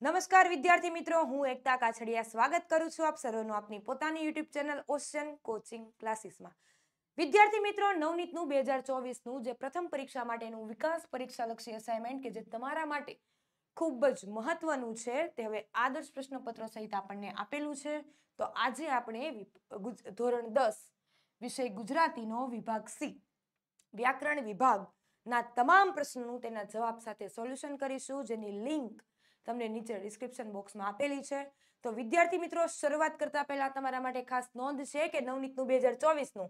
નમસ્કાર વિદ્યાર્થી મિત્રો હું એકતા કાછડિયા સ્વાગત કરું છું આપ સર્વનો આપની પોતાની યુટ્યુબ ચેનલ ઓશન કોચિંગ ક્લાસીસમાં વિદ્યાર્થી મિત્રો નવનીતનું બે હજાર ચોવીસનું જે પ્રથમ પરીક્ષા માટેનું વિકાસ પરીક્ષાલક્ષી અસાઇનમેન્ટ કે જે તમારા માટે ખૂબ જ મહત્વનું છે તે હવે આદર્શ પ્રશ્નપત્ર સહિત આપણને આપેલું છે તો આજે આપણે ધોરણ દસ વિષય ગુજરાતીનો વિભાગ સી વ્યાકરણ વિભાગના તમામ પ્રશ્નોનું તેના જવાબ સાથે સોલ્યુશન કરીશું જેની લિંક તમને નીચે ડિસ્ક્રિપ્શન બોક્સમાં આપેલી છે તો વિદ્યાર્થી મિત્રો શરૂઆત કરતા પહેલા તમારા માટે ખાસ નોંધ છે કે નવનીતનું બે હજાર ચોવીસનું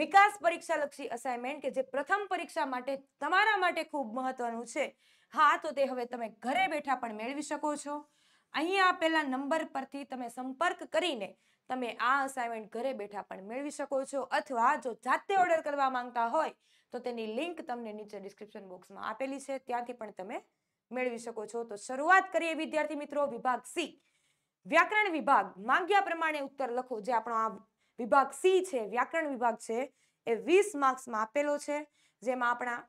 વિકાસ પરીક્ષાલક્ષી અસાઇનમેન્ટ કે જે પ્રથમ પરીક્ષા માટે તમારા માટે ખૂબ મહત્વનું છે હા તો તે હવે તમે ઘરે બેઠા પણ મેળવી શકો છો અહીંયા આપેલા નંબર પરથી તમે સંપર્ક કરીને તમે આ અસાઇનમેન્ટ ઘરે બેઠા પણ મેળવી શકો છો અથવા જો જાતે ઓર્ડર કરવા માંગતા હોય તો તેની લિંક તમને નીચે ડિસ્ક્રિપ્શન બોક્સમાં આપેલી છે ત્યાંથી પણ તમે મેળવી શકો છો તો શરૂઆત કરીએ વિદ્યાર્થી મિત્રો વિભાગ સી વ્યાકરણ વિભાગ માંગ્યા પ્રમાણે ઉત્તર લખો જે આપણો આ વિભાગ સી છે વ્યાકરણ વિભાગ છે એ વીસ માર્ક્સમાં આપેલો છે જેમાં આપણા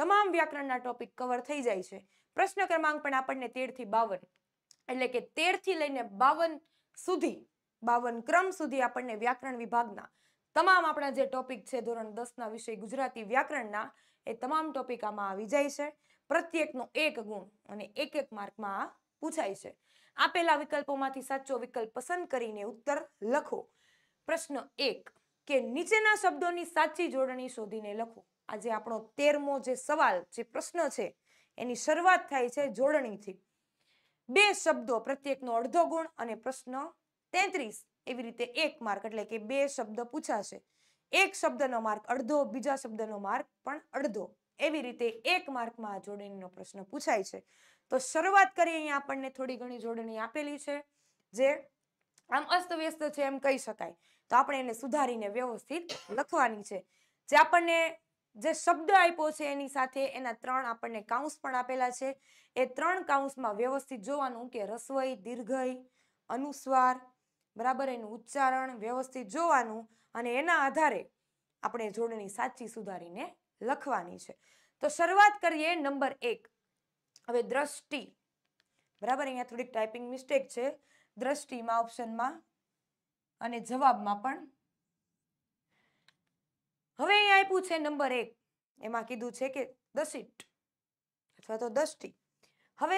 તમામ વ્યાકરણના ટોપિક કવર થઈ જાય છે પ્રશ્ન ક્રમાંક પણ આપણને તેરથી બાવન એટલે કે તેર થી લઈને બાવન સુધી બાવન ક્રમ સુધી આપણને વ્યાકરણ વિભાગના તમામ આપણા જે ટોપિક છે ધોરણ દસના વિષય ગુજરાતી વ્યાકરણના એ તમામ ટોપિકામાં આવી જાય છે પ્રત્યેકનો એક ગુણ અને એક એક માર્કમાં આ પૂછાય છે આપેલા વિકલ્પોમાંથી સાચો વિકલ્પ પસંદ કરીને ઉત્તર લખો પ્રશ્ન એક કે નીચેના શબ્દોની સાચી જોડણી શોધીને લખો આજે આપણો તેરમો જે સવાલ જે પ્રશ્ન છે એની શરૂઆત થાય છે જોડણીથી બે શબ્દો પ્રત્યેકનો અડધો ગુણ અને પ્રશ્ન તેત્રીસ એવી રીતે એક માર્ક એટલે કે બે શબ્દ પૂછાશે એક શબ્દનો માર્ક અડધો બીજા શબ્દનો માર્ક પણ અડધો એવી રીતે એક માર્કમાં આ જોડણીનો પ્રશ્ન પૂછાય છે તો શરૂઆત કરીએ અહીંયા આપણને થોડી ઘણી જોડણી આપેલી છે જે આમ અસ્તવ્યસ્ત છે એમ કહી શકાય તો આપણે એને સુધારીને વ્યવસ્થિત લખવાની છે જે આપણને જે શબ્દ આપ્યો છે એની સાથે એના ત્રણ આપણને કાઉન્સ પણ આપેલા છે એ ત્રણ કાઉન્સમાં વ્યવસ્થિત જોવાનું કે રસવઈ દીર્ઘઈ અનુસ્વાર બરાબર એનું ઉચ્ચારણ વ્યવસ્થિત જોવાનું અને એના આધારે આપણે જોડણી સાચી સુધારીને લખવાની છે તો શરૂઆત કરીએ નંબર એક હવે દ્રષ્ટિ બરાબર અહીંયા થોડીક ટાઈપિંગ મિસ્ટેક છે દ્રષ્ટિમાં ઓપ્શનમાં અને જવાબમાં પણ હવે અહીંયા આપ્યું છે નંબર એક એમાં કીધું છે કે દસિટ અથવા તો દ્રષ્ટિ હવે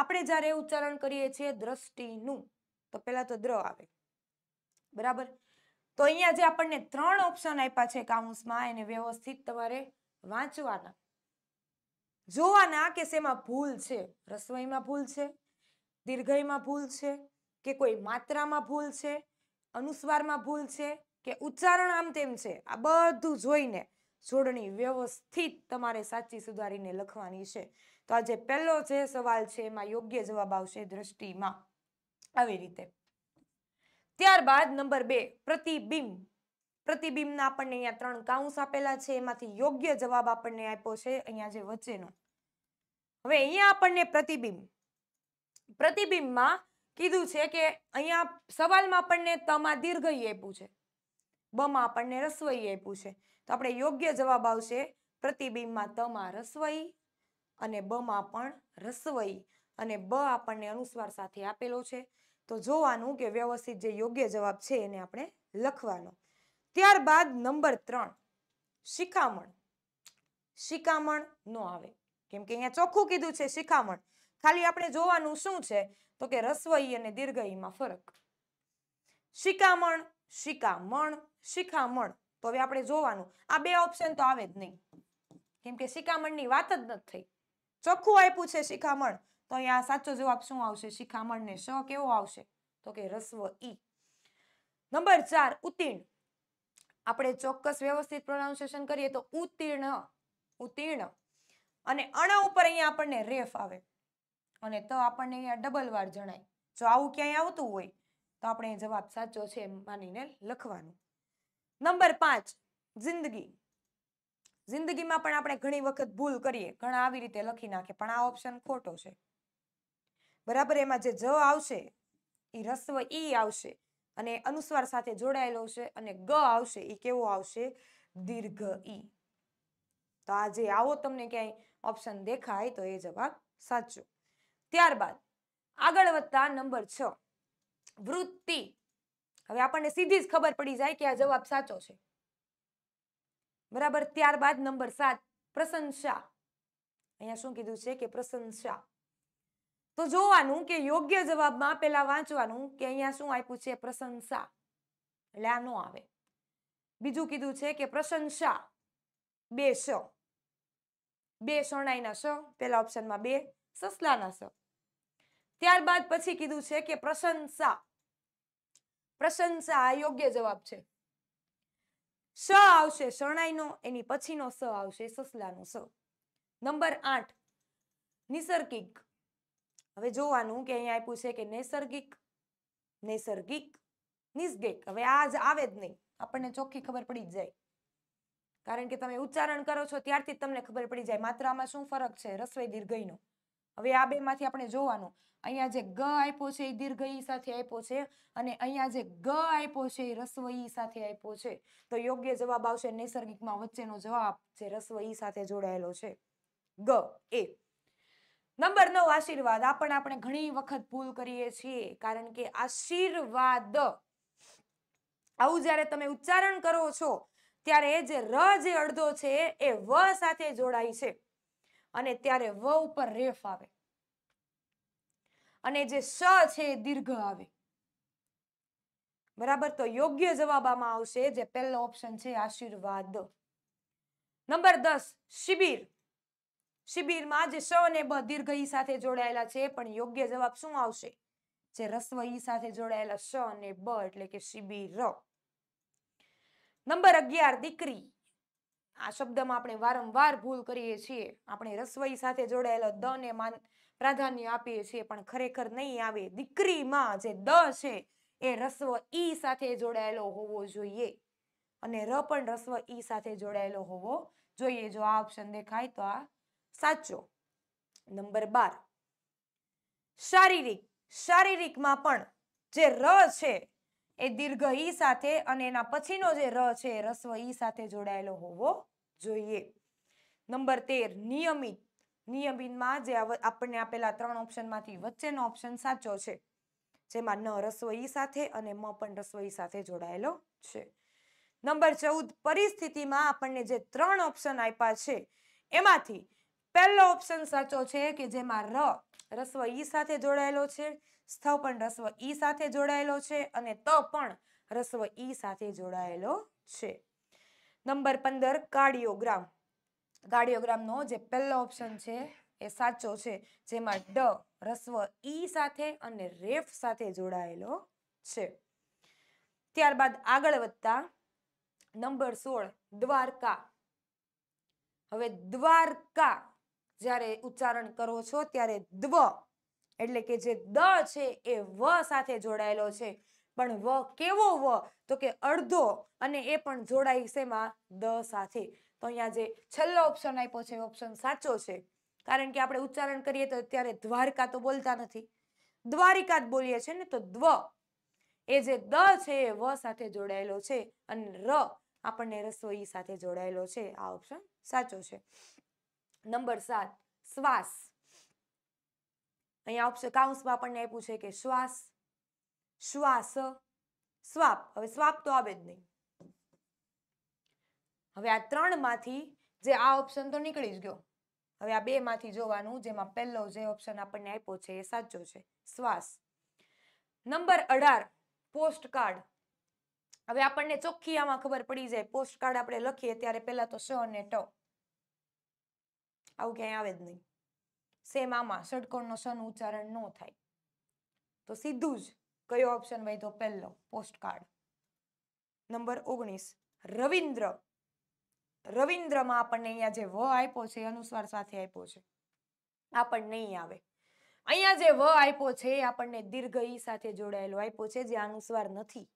આપણે જ્યારે ઉચ્ચારણ કરીએ છીએ દ્રષ્ટિનું તો પહેલાં તો દ્ર આવે બરાબર તો અહીંયા જે આપણને ત્રણ ઓપ્શન આપ્યા છે કાઉન્સમાં એને વ્યવસ્થિત તમારે વાંચવાના જોવાના કે શેમાં ભૂલ છે રસોઈમાં ભૂલ છે દીર્ઘયમાં ભૂલ છે કે કોઈ માત્રામાં ભૂલ છે અનુસ્વારમાં ભૂલ છે કે ઉચ્ચારણ આમ તેમ છે આ બધું જોઈને જોડણી વ્યવસ્થિત તમારે સાચી સુધારીને લખવાની છે તો આજે પહેલો જે સવાલ છે એમાં યોગ્ય જવાબ આવશે દ્રષ્ટિમાં આવી રીતે ત્યારબાદ નંબર બે પ્રતિબિંબ પ્રતિબિંબના આપણને અહીંયા ત્રણ કાઉન્સ આપેલા છે એમાંથી યોગ્ય જવાબ આપણને આપ્યો છે અહીંયા જે વચ્ચેનો હવે અહીંયા આપણને પ્રતિબિંબ પ્રતિબિંબમાં કીધું છે કે અહીંયા સવાલમાં આપણને તમા દીર્ઘઈ આપ્યું છે બમાં આપણને રસવઈ આપ્યું છે તો આપણે યોગ્ય જવાબ આવશે પ્રતિબિંબમાં તમા રસવઈ અને બમાં પણ રસવઈ અને બ આપણને અનુસ્વાર સાથે આપેલો છે તો જોવાનું કે વ્યવસ્થિત જે યોગ્ય જવાબ છે એને આપણે લખવાનો ત્યારબાદ નંબર ત્રણ શિખામણ શિખામણ નો આવે કેમ કે અહીંયા ચોખ્ખું કીધું છે શિખામણ ખાલી આપણે જોવાનું શું છે તો કે રસવઈ અને દીર્ઘઈમાં ફરક શિખામણ શિકામણ શિખામણ તો હવે આપણે જોવાનું આ બે ઓપ્શન તો આવે જ નહીં કેમ કે શિખામણની વાત જ નથી થઈ ચોખ્ખું આપ્યું છે શિખામણ તો અહીંયા સાચો જવાબ શું આવશે શિખામણને શ કેવો આવશે તો કે રસ્વ ઈ નંબર ચાર ઉત્તીર્ણ આપણે ચોક્કસ વ્યવસ્થિત પ્રોનાઉન્સિએશન કરીએ તો ઉત્તીર્ણ ઉત્તીર્ણ અને અણ ઉપર અહીંયા આપણને રેફ આવે અને તો આપણને અહીંયા ડબલ વાર જણાય જો આવું ક્યાંય આવતું હોય તો આપણે જવાબ સાચો છે માનીને લખવાનું નંબર પાંચ જિંદગી જિંદગીમાં પણ આપણે ઘણી વખત ભૂલ કરીએ ઘણા આવી રીતે લખી નાખે પણ આ ઓપ્શન ખોટો છે બરાબર એમાં જે જ આવશે એ રસ્વ ઈ આવશે અને અનુસ્વાર સાથે જોડાયેલો હશે અને ગ આવશે એ કેવો આવશે દીર્ઘ ઈ તો આ જે આવો તમને ક્યાંય ઓપ્શન દેખાય તો એ જવાબ સાચો ત્યારબાદ આગળ વધતા નંબર છ વૃત્તિ હવે આપણને સીધી જ ખબર પડી જાય કે આ જવાબ સાચો છે બરાબર ત્યારબાદ નંબર સાત પ્રશંસા અહીંયા શું કીધું છે કે પ્રશંસા તો જોવાનું કે યોગ્ય જવાબમાં પેલા વાંચવાનું કે અહીંયા શું આપ્યું છે પ્રશંસા એટલે આ ન આવે બીજું કીધું છે કે પ્રશંસા બે શ બે શરણાઈના શ પેલા ઓપ્શનમાં બે સસલાના શ ત્યારબાદ પછી કીધું છે કે પ્રશંસા પ્રશંસા યોગ્ય જવાબ છે સ આવશે શરણાઈનો એની પછીનો સ આવશે સસલાનો સ નંબર આઠ નિસર્ગિક હવે જોવાનું કે અહીંયા આપ્યું છે કે નૈસર્ગિક નૈસર્ગિક નિસ્ગેક હવે આ જ આવે જ નહીં આપણને ચોખ્ખી ખબર પડી જ જાય કારણ કે તમે ઉચ્ચારણ કરો છો ત્યારથી તમને ખબર પડી જાય માત્ર આમાં શું ફરક છે રસવાઈ દીર્ઘઈનો હવે આ બેમાંથી આપણે જોવાનું અહીંયા જે ગ આપ્યો છે એ દીર્ઘઈ સાથે આપ્યો છે અને અહીંયા જે ગ આપ્યો છે એ રસવઈ સાથે આપ્યો છે તો યોગ્ય જવાબ આવશે નૈસર્ગિકમાં વચ્ચેનો જવાબ જે રસવઈ સાથે જોડાયેલો છે ગ એ નંબર નવ આશીર્વાદ આ પણ આપણે ઘણી વખત ભૂલ કરીએ છીએ કારણ કે આશીર્વાદ આવું જ્યારે તમે ઉચ્ચારણ કરો છો ત્યારે જે ર જે અડધો છે એ વ સાથે જોડાય છે અને ત્યારે વ ઉપર રેફ આવે અને જે સ છે એ દીર્ઘ આવે બરાબર તો યોગ્ય જવાબ આમાં આવશે જે પહેલો ઓપ્શન છે આશીર્વાદ નંબર દસ શિબિર શિબિરમાં જે શ અને બ દીર્ઘ સાથે જોડાયેલા છે પણ યોગ્ય જવાબ શું આવશે જે રસ્વ ઈ સાથે જોડાયેલા શ અને બ એટલે કે શિબિર નંબર અગિયાર દીકરી આ શબ્દમાં આપણે વારંવાર ભૂલ કરીએ છીએ આપણે રસવઈ સાથે જોડાયેલો દ ને માન પ્રાધાન્ય આપીએ છીએ પણ ખરેખર નહીં આવે દીકરીમાં જે દ છે એ રસ્વ ઈ સાથે જોડાયેલો હોવો જોઈએ અને ર પણ રસ્વ ઈ સાથે જોડાયેલો હોવો જોઈએ જો આ ઓપ્શન દેખાય તો આ સાચો નંબર બાર શારીરિક શારીરિકમાં પણ જે ર છે એ દીર્ઘ ઈ સાથે અને એના પછીનો જે ર છે એ રસ્વ ઈ સાથે જોડાયેલો હોવો જોઈએ નંબર તેર નિયમિત નિયમિતમાં જે આપણને આપેલા ત્રણ ઓપ્શનમાંથી વચ્ચેનો ઓપ્શન સાચો છે જેમાં ન રસ્વ ઈ સાથે અને મ પણ રસ્વ ઈ સાથે જોડાયેલો છે નંબર ચૌદ પરિસ્થિતિમાં આપણને જે ત્રણ ઓપ્શન આપ્યા છે એમાંથી પહેલો ઓપ્શન સાચો છે કે જેમાં ર રસ્વ ઈ સાથે જોડાયેલો છે સ્થ પણ રસ્વ ઈ સાથે જોડાયેલો છે અને ત પણ રસ્વ ઈ સાથે જોડાયેલો છે નંબર પંદર કાર્ડિયોગ્રામ કાર્ડિયોગ્રામનો જે પહેલો ઓપ્શન છે એ સાચો છે જેમાં ડ રસ્વ ઈ સાથે અને રેફ સાથે જોડાયેલો છે ત્યારબાદ આગળ વધતા નંબર સોળ દ્વારકા હવે દ્વારકા જ્યારે ઉચ્ચારણ કરો છો ત્યારે દ્વ એટલે કે જે દ છે એ વ સાથે જોડાયેલો છે પણ વ કેવો વ તો કે અડધો અને એ પણ જોડાય છે શેમાં દ સાથે તો અહીંયા જે છેલ્લો ઓપ્શન આપ્યો છે ઓપ્શન સાચો છે કારણ કે આપણે ઉચ્ચારણ કરીએ તો ત્યારે દ્વારકા તો બોલતા નથી દ્વારિકા જ બોલીએ છીએ ને તો દ્વ એ જે દ છે એ વ સાથે જોડાયેલો છે અને ર આપણને રસોઈ સાથે જોડાયેલો છે આ ઓપ્શન સાચો છે નંબર સાત શ્વાસ અહીંયા ઓપ્શન કાઉન્સમાં આપણને આપ્યું છે કે શ્વાસ શ્વાસ સ્વાપ હવે સ્વાપ તો આવે જ નહીં હવે આ ત્રણ માંથી જે આ ઓપ્શન તો નીકળી જ ગયો હવે આ બે માંથી જોવાનું જેમાં પહેલો જે ઓપ્શન આપણને આપ્યો છે એ સાચો છે શ્વાસ નંબર અઢાર પોસ્ટ કાર્ડ હવે આપણને ચોખ્ખી આમાં ખબર પડી જાય પોસ્ટ કાર્ડ આપણે લખીએ ત્યારે પહેલા તો સ અને ટ આવું ક્યાંય આવે જ નહીં સેમ આમાં ષટકોણનો સન ઉચ્ચારણ ન થાય તો સીધું જ કયો ઓપ્શન હોય તો પહેલો પોસ્ટકાર્ડ નંબર ઓગણીસ રવિન્દ્ર રવિન્દ્રમાં આપણને અહીંયા જે વ આપ્યો છે અનુસ્વાર સાથે આપ્યો છે આપણને નહીં આવે અહીંયા જે વ આપ્યો છે એ આપણને દીર્ઘ ઈ સાથે જોડાયેલો આપ્યો છે જે અનુસ્વાર નથી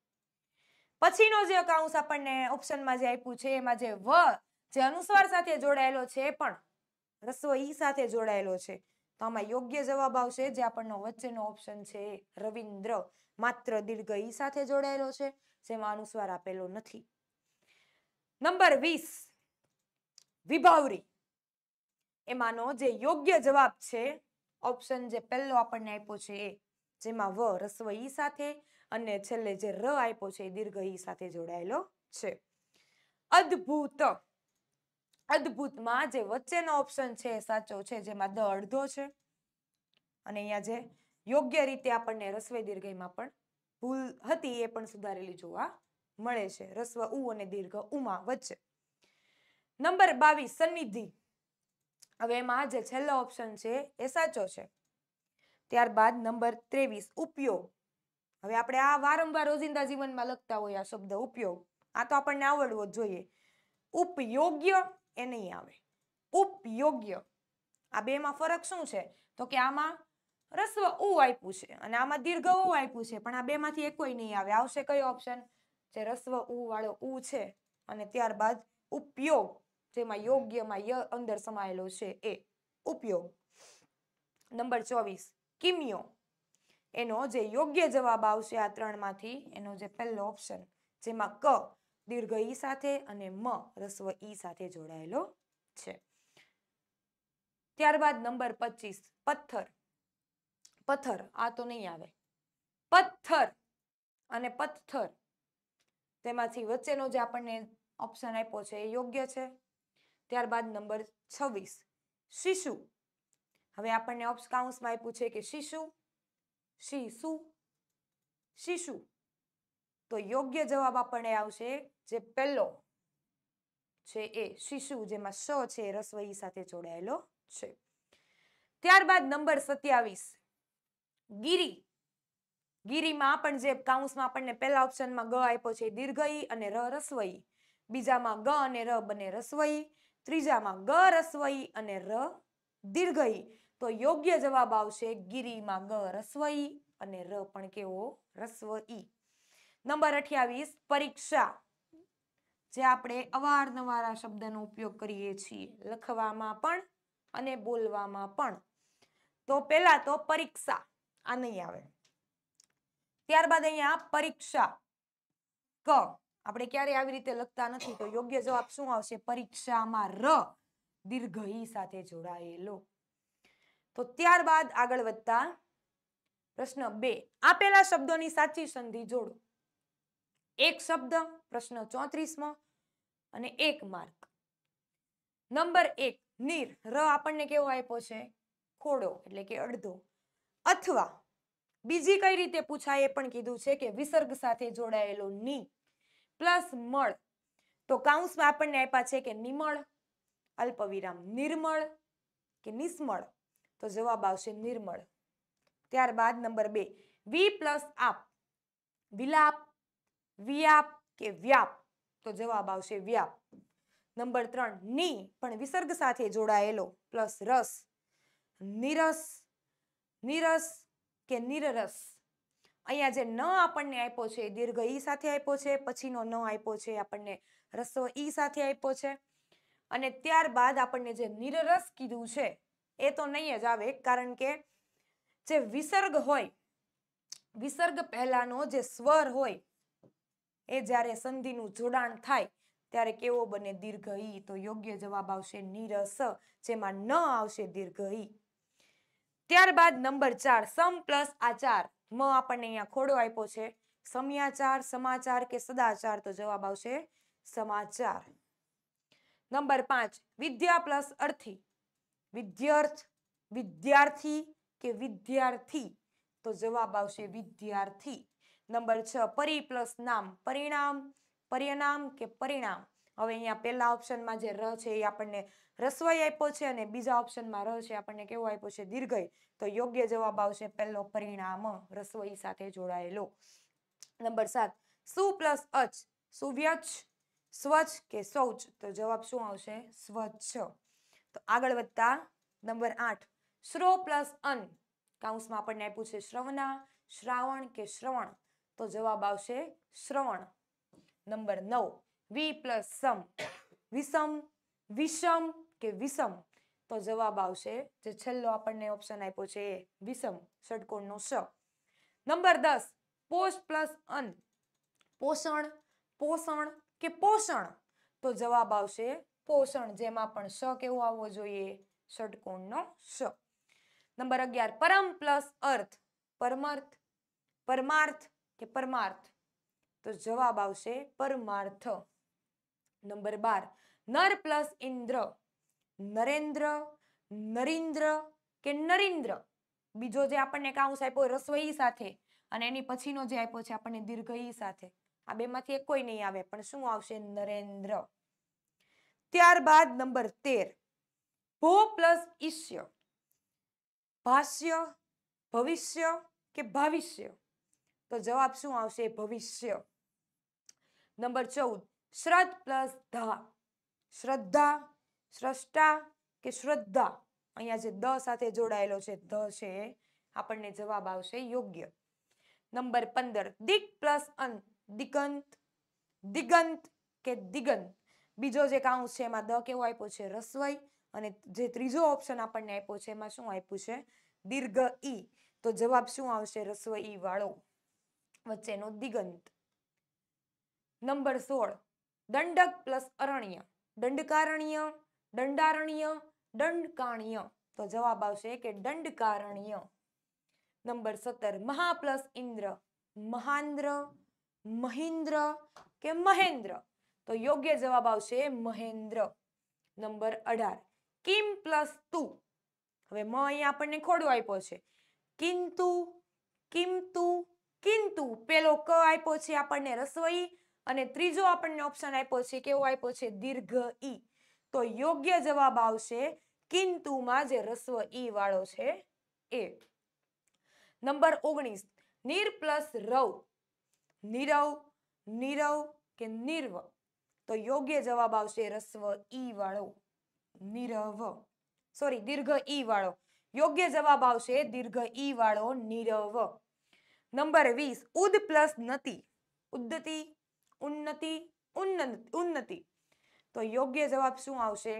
પછીનો જે કાઉન્સ આપણને ઓપ્શનમાં જે આપ્યું છે એમાં જે વ જે અનુસ્વાર સાથે જોડાયેલો છે પણ રસ્વ ઈ સાથે જોડાયેલો છે તો આમાં યોગ્ય જવાબ આવશે જે આપણનો વચ્ચેનો ઓપ્શન છે રવિન્દ્ર માત્ર દીર્ઘ ઈ સાથે જોડાયેલો છે જેમાં અનુસ્વાર આપેલો નથી નંબર વીસ વિભાવરી એમાંનો જે યોગ્ય જવાબ છે ઓપ્શન જે પહેલો આપણને આપ્યો છે એ જેમાં વ રસ્વ ઈ સાથે અને છેલ્લે જે ર આપ્યો છે એ દીર્ઘ ઈ સાથે જોડાયેલો છે અદ્ભુત અદ્ભુતમાં જે વચ્ચેનો ઓપ્શન છે એ સાચો છે જેમાં દ અડધો છે અને અહીંયા જે યોગ્ય રીતે આપણને રસવે દીર્ઘયમાં પણ ભૂલ હતી એ પણ સુધારેલી જોવા મળે છે રસ્વ ઉ અને દીર્ઘ ઉમાં વચ્ચે નંબર બાવીસ સન્નિધિ હવે એમાં જે છેલ્લો ઓપ્શન છે એ સાચો છે ત્યારબાદ નંબર ત્રેવીસ ઉપયોગ હવે આપણે આ વારંવાર રોજિંદા જીવનમાં લખતા હોય આ શબ્દ ઉપયોગ આ તો આપણને આવડવો જ જોઈએ ઉપયોગ્ય એ નહીં આવે ઉપયોગ્ય આ બેમાં ફરક શું છે તો કે આમાં રસ્વ ઉ આપ્યું છે અને આમાં દીર્ઘ ઉ આપ્યું છે પણ આ બેમાંથી કોઈ નહીં આવે આવશે કયો ઓપ્શન જે રસ્વ ઉ વાળો ઉ છે અને ત્યારબાદ ઉપયોગ જેમાં યોગ્યમાં ય અંદર સમાયેલો છે એ ઉપયોગ નંબર ચોવીસ કિમિયો એનો જે યોગ્ય જવાબ આવશે આ ત્રણમાંથી એનો જે પહેલો ઓપ્શન જેમાં ક દીર્ઘ ઈ સાથે અને મ રસ્વ ઈ સાથે જોડાયેલો છે ત્યારબાદ નંબર પચીસ પથ્થર પથ્થર આ તો નહીં આવે પથ્થર અને પથ્થર તેમાંથી વચ્ચેનો જે આપણને ઓપ્શન આપ્યો છે એ યોગ્ય છે ત્યારબાદ નંબર છવ્વીસ શિશુ હવે આપણને ઓપ્સ કાઉન્સમાં આપ્યું છે કે શિશુ શિશુ શિશુ તો યોગ્ય જવાબ આપણને આવશે જે પહેલો છે એ શિશુ જેમાં સ છે રસવઈ સાથે જોડાયેલો છે ત્યારબાદ નંબર સત્યાવીસ ગીરી ગીરીમાં પણ જે કાઉન્સમાં આપણને પહેલા ઓપ્શનમાં ગ આપ્યો છે દીર્ઘઈ અને ર રસવઈ બીજામાં ગ અને ર બને રસવઈ ત્રીજામાં ગ રસવઈ અને ર દીર્ઘઈ તો યોગ્ય જવાબ આવશે ગીરીમાં ગ રસવઈ અને ર પણ કેવો રસવઈ નંબર અઠ્યાવીસ પરીક્ષા જે આપણે અવારનવાર આ શબ્દનો ઉપયોગ કરીએ છીએ લખવામાં પણ અને બોલવામાં પણ તો પેલા તો પરીક્ષા આ નહીં આવે ત્યારબાદ અહીંયા પરીક્ષા ક આપણે ક્યારે આવી રીતે લખતા નથી તો યોગ્ય જવાબ શું આવશે પરીક્ષામાં ર દીર્ઘ સાથે જોડાયેલો તો ત્યારબાદ આગળ વધતા પ્રશ્ન બે આપેલા શબ્દોની સાચી સંધિ જોડો એક શબ્દ પ્રશ્ન ચોત્રીસમો અને એક માર્ક નંબર એક નીર ર આપણને કેવો આપ્યો છે ખોડો એટલે કે અડધો અથવા બીજી કઈ રીતે પૂછાય એ પણ કીધું છે કે વિસર્ગ સાથે જોડાયેલો ની પ્લસ મળ તો કાઉન્સમાં આપણને આપ્યા છે કે નિમળ અલ્પવિરામ નિર્મળ કે નિષ્મળ તો જવાબ આવશે નિર્મળ ત્યારબાદ નંબર બે વી પ્લસ આપ વિલાપ વ્યાપ કે વ્યાપ તો જવાબ આવશે વ્યાપ નંબર ત્રણ ની પણ વિસર્ગ સાથે જોડાયેલો પ્લસ રસ નિરસ નિરસ કે નિરરસ અહીંયા જે ન આપણને આપ્યો છે દીર્ઘ ઈ સાથે આપ્યો છે પછીનો ન આપ્યો છે આપણને રસો ઈ સાથે આપ્યો છે અને ત્યારબાદ આપણને જે નિરરસ કીધું છે એ તો નહીં જ આવે કારણ કે જે વિસર્ગ હોય વિસર્ગ પહેલાનો જે સ્વર હોય એ જ્યારે સંધિનું જોડાણ થાય ત્યારે કેવો બને દીર્ઘ ઈ તો યોગ્ય જવાબ આવશે નિરસ જેમાં ન આવશે દીર્ઘ ઈ ત્યારબાદ નંબર ચાર સમ પ્લસ આચાર મ આપણને અહીંયા ખોડો આપ્યો છે સમયાચાર સમાચાર કે સદાચાર તો જવાબ આવશે સમાચાર નંબર પાંચ વિદ્યા પ્લસ અર્થી વિદ્યાર્થ વિદ્યાર્થી કે વિદ્યાર્થી તો જવાબ આવશે વિદ્યાર્થી નંબર છ પરી પ્લસ નામ પરિણામ પરિણામ કે પરિણામ હવે અહીંયા પહેલા ઓપ્શનમાં જે ર છે એ આપણને રસવાઈ આપ્યો છે અને બીજા ઓપ્શનમાં ર છે આપણને કેવો આપ્યો છે દીર્ઘય તો યોગ્ય જવાબ આવશે પહેલો પરિણામ રસવાઈ સાથે જોડાયેલો નંબર સાત સુ પ્લસ અચ સુવ્યચ્છ સ્વચ્છ કે શૌચ તો જવાબ શું આવશે સ્વચ્છ તો આગળ વધતા નંબર આઠ શ્રો પ્લસ અન કાઉન્સમાં આપણને આપ્યું છે શ્રવના શ્રાવણ કે શ્રવણ તો જવાબ આવશે શ્રવણ નંબર નવ વી પ્લસ સમ વિષમ વિષમ કે વિષમ તો જવાબ આવશે જે છેલ્લો આપણને ઓપ્શન આપ્યો છે એ વિષમ ષટકોણનો સ નંબર દસ પોષ પ્લસ અન પોષણ પોષણ કે પોષણ તો જવાબ આવશે પોષણ જેમાં પણ સ કેવો આવવો જોઈએ ષટકોણનો સ નંબર અગિયાર પરમ પ્લસ અર્થ પરમાર્થ પરમાર્થ કે પરમાર્થ તો જવાબ આવશે પરમાર્થ નંબર બાર નર પ્લસ ઇન્દ્ર નરેન્દ્ર નરિન્દ્ર કે નરિન્દ્ર બીજો જે આપણને કાઉન્સ આપ્યો રસોઈ સાથે અને એની પછીનો જે આપ્યો છે આપણને દીર્ઘ સાથે આ બેમાંથી એક કોઈ નહીં આવે પણ શું આવશે નરેન્દ્ર ત્યારબાદ નંબર તેર ભો પ્લસ ઈષ્ય ભાષ્ય ભવિષ્ય કે ભાવિષ્ય તો જવાબ શું આવશે ભવિષ્ય નંબર ચૌદ શ્રદ્ધ પ્લસ ધા શ્રદ્ધા સ્રષ્ટા કે શ્રદ્ધા અહીંયા જે દ સાથે જોડાયેલો છે ધ છે આપણને જવાબ આવશે યોગ્ય નંબર પંદર દિક પ્લસ અન દિગંત દિગંત કે દિગંત બીજો જે કાઉન્સ છે એમાં દ કેવો આપ્યો છે રસવાઈ અને જે ત્રીજો ઓપ્શન આપણને આપ્યો છે એમાં શું આપ્યું છે દીર્ઘ ઈ તો જવાબ શું આવશે રસવાઈ વાળો વચ્ચેનો દિગંત નંબર સોળ દંડક પ્લસ અરણ્ય દંડકારણીય દંડારણીય દંડકાણ્ય તો જવાબ આવશે કે દંડકારણીય નંબર સત્તર મહા પ્લસ ઇન્દ્ર મહાન્દ્ર મહિન્દ્ર કે મહેન્દ્ર તો યોગ્ય જવાબ આવશે મહેન્દ્ર નંબર અઢાર કિમ પ્લસ તુ હવે મ અહીંયા આપણને ખોડવા આપ્યો છે કિંતુ કિંતુ કિંતુ પેલો ક આપ્યો છે આપણને રસવઈ અને ત્રીજો આપણને ઓપ્શન આપ્યો છે કેવો આપ્યો છે દીર્ઘ ઈ તો યોગ્ય જવાબ આવશે માં જે રસ્વ ઈ વાળો છે એ નંબર ઓગણીસ નીર પ્લસ રવ નીરવ નીરવ કે નિર્વ તો યોગ્ય જવાબ આવશે રસ્વ ઈ વાળો નિરવ સોરી દીર્ઘ ઈ વાળો યોગ્ય જવાબ આવશે દીર્ઘ ઈ વાળો નિરવ નંબર વીસ ઉદ પ્લસ નતિ ઉદ્દતિ ઉન્નતિ ઉન્નતિ તો યોગ્ય જવાબ શું આવશે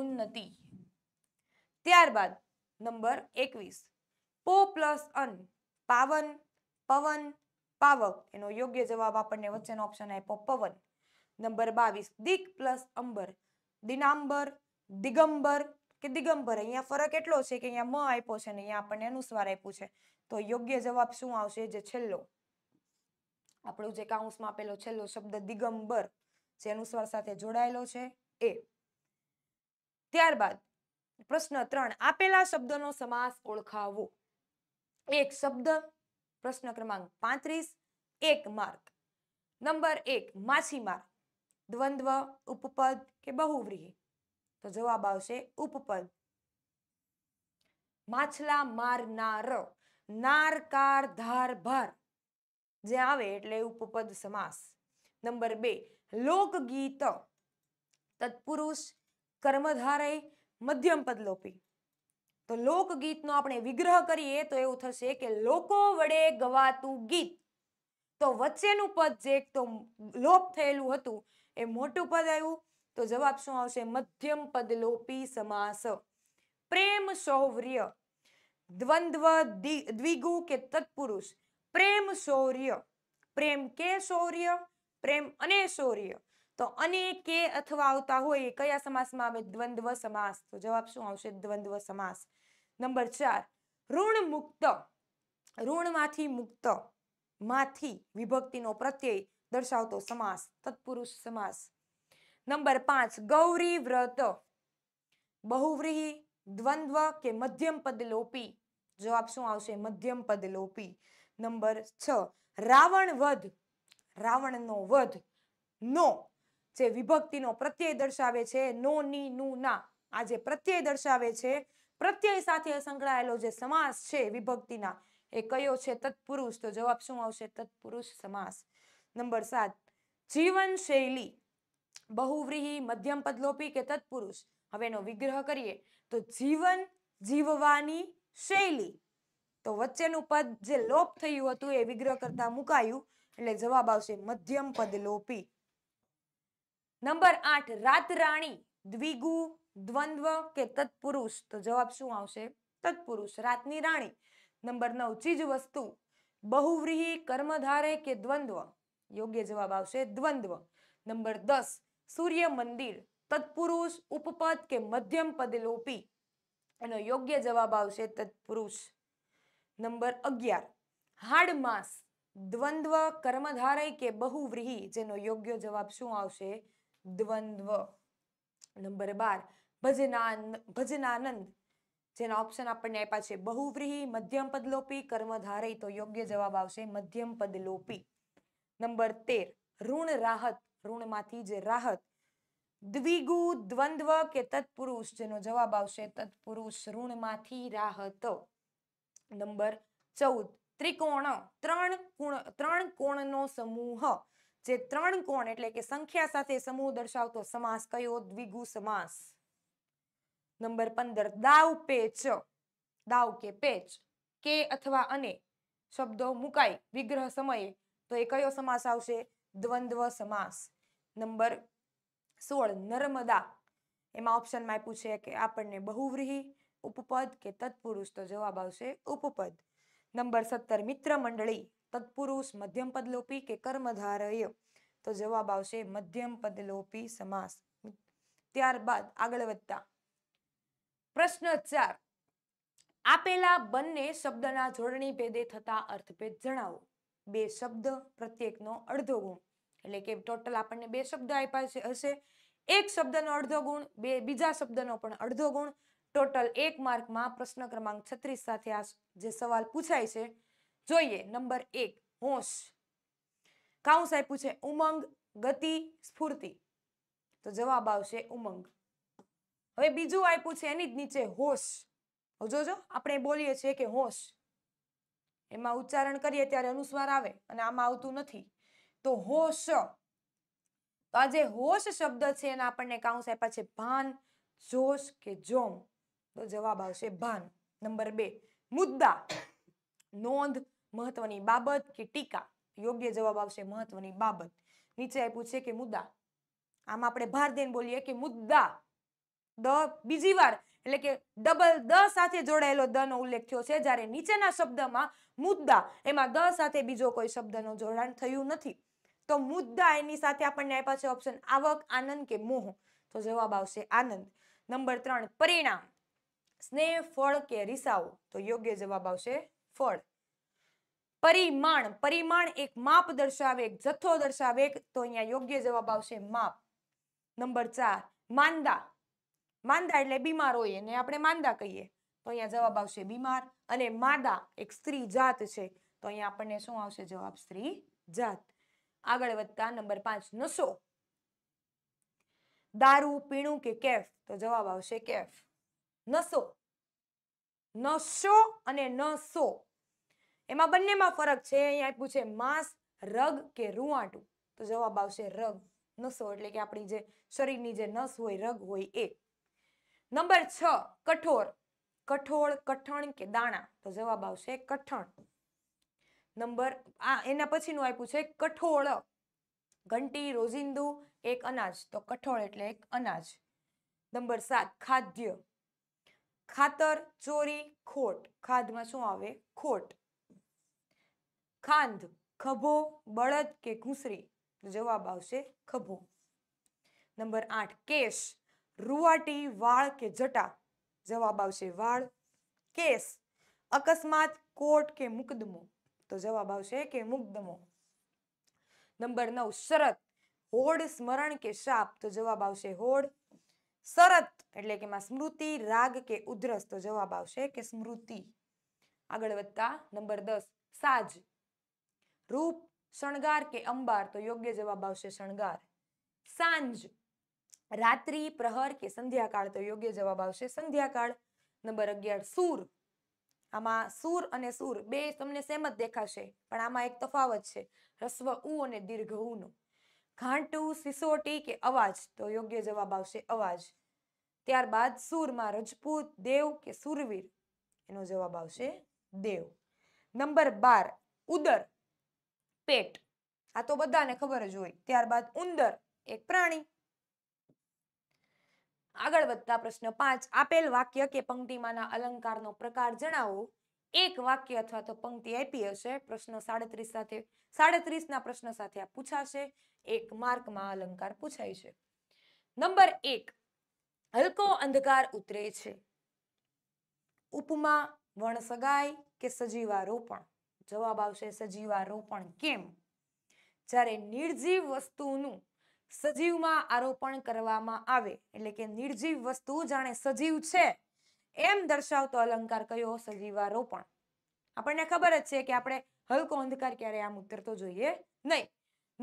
ઉન્નતિ ત્યારબાદ નંબર એકવીસ પો પ્લસ અન પાવન પવન પાવક એનો યોગ્ય જવાબ આપણને વચ્ચેનો ઓપ્શન આપ્યો પવન નંબર બાવીસ દિક પ્લસ અંબર દિનાંબર દિગંબર કે દિગંબર અહીંયા ફરક એટલો છે કે અહીંયા મ આપ્યો છે ને અહીંયા આપણને અનુસ્વાર આપ્યું છે તો યોગ્ય જવાબ શું આવશે જે છેલ્લો આપણો જે કાઉન્સમાં આપેલો છેલ્લો શબ્દ દિગંબર જે અનુસ્વાર સાથે જોડાયેલો છે એ ત્યારબાદ પ્રશ્ન ત્રણ આપેલા શબ્દનો સમાસ ઓળખાવો એક શબ્દ પ્રશ્ન ક્રમાંક પાંત્રીસ એક માર્ક નંબર એક માછીમાર દ્વંદ્વ ઉપપદ કે બહુવ્રીહી તો જવાબ આવશે ઉપપદ માછલા મારનાર નારકાર ધાર જે આવે એટલે ઉપપદ સમાસ નંબર બે લોકગીત તત્પુરુષ કર્મધારે મધ્યમ પદ લોપી તો લોકગીતનો આપણે વિગ્રહ કરીએ તો એવું થશે કે લોકો વડે ગવાતું ગીત તો વચ્ચેનું પદ જે તો લોપ થયેલું હતું એ મોટું પદ આવ્યું તો જવાબ શું આવશે મધ્યમ પદ લોપી સમાસ પ્રેમ સૌવર્ય દ્વંદ્વ દ્વિગુ કે તત્પુરુષ પ્રેમ શૌર્ય પ્રેમ કે શૌર્ય પ્રેમ અને શૌર્ય તો અને કે અથવા આવતા હોય એ કયા સમાસમાં આવે દ્વંદ્વ સમાસ તો જવાબ શું આવશે દ્વંદ્વ સમાસ નંબર ચાર ઋણ મુક્ત ઋણમાંથી મુક્ત માંથી વિભક્તિનો પ્રત્યય દર્શાવતો સમાસ તત્પુરુષ સમાસ નંબર પાંચ ગૌરી વ્રત બહુવ્રીહી દ્વંદ્વ કે મધ્યમ પદ લોપી જવાબ શું આવશે મધ્યમ પદ લોપી નંબર છ રાવણ વધ રાવણનો વધ નો જે વિભક્તિનો પ્રત્યય દર્શાવે છે નો ની નું ના આ જે પ્રત્યય દર્શાવે છે પ્રત્યય સાથે સંકળાયેલો જે સમાસ છે વિભક્તિના એ કયો છે તત્પુરુષ તો જવાબ શું આવશે તત્પુરુષ સમાસ નંબર સાત જીવન શૈલી બહુવ્રીહી મધ્યમ લોપી કે તત્પુરુષ હવે વિગ્રહ કરીએ તો જીવન જીવવાની શૈલી તો વચ્ચેનું પદ જે લોપ થયું હતું એ વિગ્રહ કરતા મુકાયું એટલે જવાબ આવશે મધ્યમ પદ લોપી નંબર આઠ રાતરાણી દ્વિગુ દ્વંદ્વ કે તત્પુરુષ તો જવાબ શું આવશે તત્પુરુષ રાતની રાણી નંબર નવ ચીજ વસ્તુ બહુવ્રીહી કર્મધારે કે દ્વંદ્વ યોગ્ય જવાબ આવશે દ્વંદ્વ નંબર દસ સૂર્ય મંદિર તત્પુરુષ ઉપપદ કે મધ્યમ પદ લોપી એનો યોગ્ય જવાબ આવશે તત્પુરુષ નંબર અગિયાર હાડમાસ દ્વંદ્વ કર્મધારય કે બહુવ્રીહી જેનો યોગ્ય જવાબ શું આવશે દ્વંદ્વ નંબર બાર ભજનાન ભજનાનંદ જેના ઓપ્શન આપણને આપ્યા છે બહુવ્રીહી મધ્યમ પદ લોપી કર્મધારય તો યોગ્ય જવાબ આવશે મધ્યમ પદ લોપી નંબર તેર ઋણ રાહત ઋણમાંથી જે રાહત દ્વિગુ દ્વંદ્વ કે તત્પુરુષ જેનો જવાબ આવશે તત્પુરુષ ઋણમાંથી રાહત નંબર ચૌદ ત્રિકોણ ત્રણ કોણ ત્રણ કોણનો સમૂહ જે ત્રણ કોણ એટલે કે સંખ્યા સાથે સમૂહ દર્શાવતો સમાસ કયો દ્વિગુ સમાસ નંબર પંદર દાવ પેચ દાવ કે પેચ કે અથવા અને શબ્દો મુકાય વિગ્રહ સમયે તો એ કયો સમાસ આવશે દ્વંદ્વ સમાસ નંબર સોળ નર્મદા એમાં ઓપ્શનમાં આપ્યું છે કે આપણને બહુવ્રીહી ઉપપદ કે તત્પુરુષ તો જવાબ આવશે ઉપપદ નંબર સત્તર મિત્ર મંડળી તત્પુરુષ મધ્યમ પદલોપી કે કર્મધારય તો જવાબ આવશે મધ્યમ પદલોપી સમાસ ત્યારબાદ આગળ વધતા પ્રશ્ન ચાર આપેલા બંને શબ્દના જોડણી ભેદે થતા અર્થભેદ જણાવો બે શબ્દ પ્રત્યેકનો અડધો ગુણ એટલે કે ટોટલ આપણને બે શબ્દ આપ્યા છે હશે એક શબ્દનો અડધો ગુણ બે બીજા શબ્દનો પણ અડધો ગુણ ટોટલ એક માર્કમાં પ્રશ્ન ક્રમાંક છત્રીસ સાથે આ જે સવાલ પૂછાય છે જોઈએ નંબર એક હોશ કાઉન્સ આપ્યું છે ઉમંગ ગતિ સ્ફૂર્તિ તો જવાબ આવશે ઉમંગ હવે બીજું આપ્યું છે એની જ નીચે હોશ જોજો આપણે બોલીએ છીએ કે હોશ એમાં ઉચ્ચારણ કરીએ ત્યારે અનુસ્વાર આવે અને આમાં આવતું નથી તો હોશ તો આ જે હોશ શબ્દ છે એના આપણને કાઉન્સ આપ્યા છે ભાન જોશ કે જોમ તો જવાબ આવશે ભાન નંબર બે મુદ્દા નોંધ મહત્વની બાબત કે ટીકા યોગ્ય જવાબ આવશે મહત્વની બાબત નીચે આપ્યું છે કે મુદ્દા આમ આપણે ભાર દઈને બોલીએ કે મુદ્દા દ બીજી વાર એટલે કે ડબલ દ સાથે જોડાયેલો દ નો ઉલ્લેખ થયો છે જ્યારે નીચેના શબ્દમાં મુદ્દા એમાં દ સાથે બીજો કોઈ શબ્દનું જોડાણ થયું નથી તો મુદ્દા એની સાથે આપણને આપ્યા છે ઓપ્શન આવક આનંદ કે મોહ તો જવાબ આવશે આનંદ નંબર ત્રણ પરિણામ સ્નેહ ફળ કે રિસાવો તો યોગ્ય જવાબ આવશે ફળ પરિમાણ પરિમાણ એક માપ દર્શાવે એક જથ્થો દર્શાવે તો અહીંયા યોગ્ય જવાબ આવશે માપ નંબર ચાર માંદા માંદા એટલે બીમાર હોય એને આપણે માંદા કહીએ તો અહીંયા જવાબ આવશે બીમાર અને માદા એક સ્ત્રી જાત છે તો અહીંયા આપણને શું આવશે જવાબ સ્ત્રી જાત આગળ વધતા નંબર પાંચ નશો દારૂ પીણું કે કેફ તો જવાબ આવશે કેફ નશો નશો અને નસો એમાં બંનેમાં ફરક છે અહીંયા આપ્યું છે માંસ રગ કે રૂવાટું તો જવાબ આવશે રગ નસો એટલે કે આપણી જે શરીરની જે નસ હોય રગ હોય એ નંબર છ કઠોર કઠોળ કઠણ કે દાણા તો જવાબ આવશે કઠણ નંબર આ એના પછીનું આપ્યું છે કઠોળ ઘંટી રોજિંદુ એક અનાજ તો કઠોળ એટલે એક અનાજ નંબર સાત ખાદ્ય ખાતર ચોરી ખોટ ખાદમાં શું આવે ખોટ ખાંધ ખભો બળદ કે ઘૂંસરી જવાબ આવશે ખભો નંબર આઠ કેશ રૂવાટી વાળ કે જટા જવાબ આવશે વાળ કેસ અકસ્માત કોર્ટ કે મુકદમો તો જવાબ આવશે કે મુગ્ધમો નંબર નવ શરત હોડ સ્મરણ કે શાપ તો જવાબ આવશે હોડ શરત એટલે કે એમાં સ્મૃતિ રાગ કે ઉધરસ તો જવાબ આવશે કે સ્મૃતિ આગળ વધતા નંબર દસ સાજ રૂપ શણગાર કે અંબાર તો યોગ્ય જવાબ આવશે શણગાર સાંજ રાત્રિ પ્રહર કે સંધ્યાકાળ તો યોગ્ય જવાબ આવશે સંધ્યાકાળ નંબર અગિયાર સૂર આમાં સૂર અને સૂર બે તમને સેમ જ દેખાશે પણ આમાં એક તફાવત છે રસ્વ ઉ અને દીર્ઘ ઉ નો ઘાંટુ સિસોટી કે અવાજ તો યોગ્ય જવાબ આવશે અવાજ ત્યારબાદ સૂરમાં રજપૂત દેવ કે સુરવીર એનો જવાબ આવશે દેવ નંબર બાર ઉદર પેટ આ તો બધાને ખબર જ હોય ત્યારબાદ ઉંદર એક પ્રાણી આગળ વધતા પ્રશ્ન પાંચ આપેલ વાક્ય કે પંક્તિમાંના અલંકારનો પ્રકાર જણાવો એક વાક્ય અથવા તો પંક્તિ આપી હશે પ્રશ્ન સાડત્રીસ સાથે સાડત્રીસ ના પ્રશ્ન સાથે આ પૂછાશે એક માર્કમાં અલંકાર પૂછાય છે નંબર એક હલકો અંધકાર ઉતરે છે ઉપમા વણસગાય કે સજીવા રોપણ જવાબ આવશે સજીવા રોપણ કેમ જ્યારે નિર્જીવ વસ્તુનું સજીવમાં આરોપણ કરવામાં આવે એટલે કે નિર્જીવ વસ્તુ જાણે સજીવ છે એમ દર્શાવતો અલંકાર કયો સજીવારોપણ આપણને ખબર જ છે કે આપણે હલકો અંધકાર ક્યારે આમ ઉતરતો જોઈએ નહીં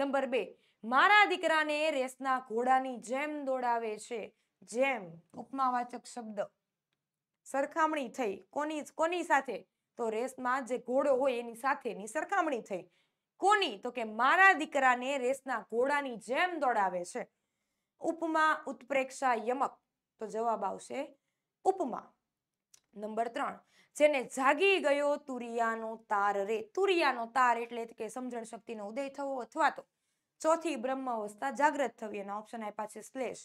નંબર બે મારા દીકરાને રેસના ઘોડાની જેમ દોડાવે છે જેમ ઉપમાવાચક શબ્દ સરખામણી થઈ કોની કોની સાથે તો રેસમાં જે ઘોડો હોય એની સાથેની સરખામણી થઈ કોની તો કે મારા દીકરાને રેસના ઘોડાની જેમ દોડાવે છે ઉપમા ઉત્પ્રેક્ષા યમક તો જવાબ આવશે ઉપમા નંબર ત્રણ જેને જાગી ગયો તુરિયાનો તાર રે તુરિયાનો તાર એટલે કે સમજણ શક્તિનો ઉદય થવો અથવા તો ચોથી બ્રહ્મ અવસ્થા જાગ્રત થવી એના ઓપ્શન આપ્યા છે શ્લેષ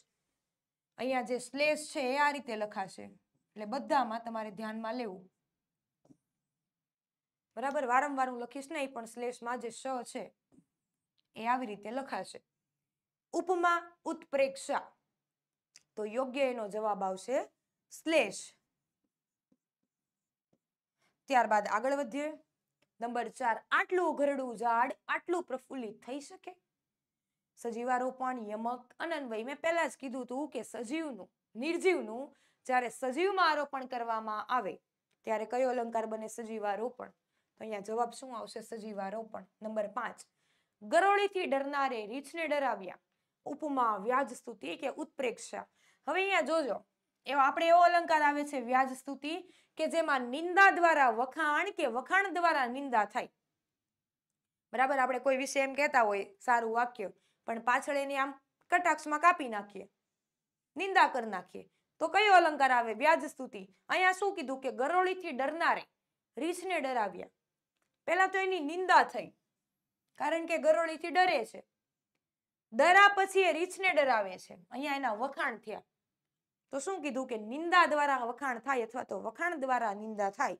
અહીંયા જે શ્લેષ છે એ આ રીતે લખાશે એટલે બધામાં તમારે ધ્યાનમાં લેવું બરાબર વારંવાર હું લખીશ નહીં પણ શ્લેષમાં જે શ છે એ આવી રીતે લખાશે ઉપમા ઉત્પ્રેક્ષા તો યોગ્ય એનો જવાબ આવશે શ્લેષ ત્યારબાદ આગળ વધીએ નંબર ચાર આટલું ઘરડું ઝાડ આટલું પ્રફુલ્લિત થઈ શકે સજીવારોપણ યમક અનન્વય મેં પહેલા જ કીધું હતું કે સજીવનું નિર્જીવનું જ્યારે સજીવમાં આરોપણ કરવામાં આવે ત્યારે કયો અલંકાર બને સજીવારોપણ તો અહીંયા જવાબ શું આવશે સજીવા સજીવારોપણ નંબર પાંચ ગરોળીથી ડરનારે રીછને ડરાવ્યા ઉપમા વ્યાજ સ્તુતિ કે ઉત્પ્રેક્ષા હવે અહીંયા જોજો એવો આપણે એવો અલંકાર આવે છે વ્યાજ સ્તુતિ કે જેમાં નિંદા દ્વારા વખાણ કે વખાણ દ્વારા નિંદા થાય બરાબર આપણે કોઈ વિશે એમ કહેતા હોય સારું વાક્ય પણ પાછળ એને આમ કટાક્ષમાં કાપી નાખીએ નિંદા કરી નાખીએ તો કયો અલંકાર આવે વ્યાજ સ્તુતિ અહીંયા શું કીધું કે ગરોળીથી ડરનારે રીછને ડરાવ્યા પહેલા તો એની નિંદા થઈ કારણ કે ગરોળીથી ડરે છે ડરા પછી એ રીછને ડરાવે છે અહીંયા એના વખાણ થયા તો શું કીધું કે નિંદા દ્વારા વખાણ થાય અથવા તો વખાણ દ્વારા નિંદા થાય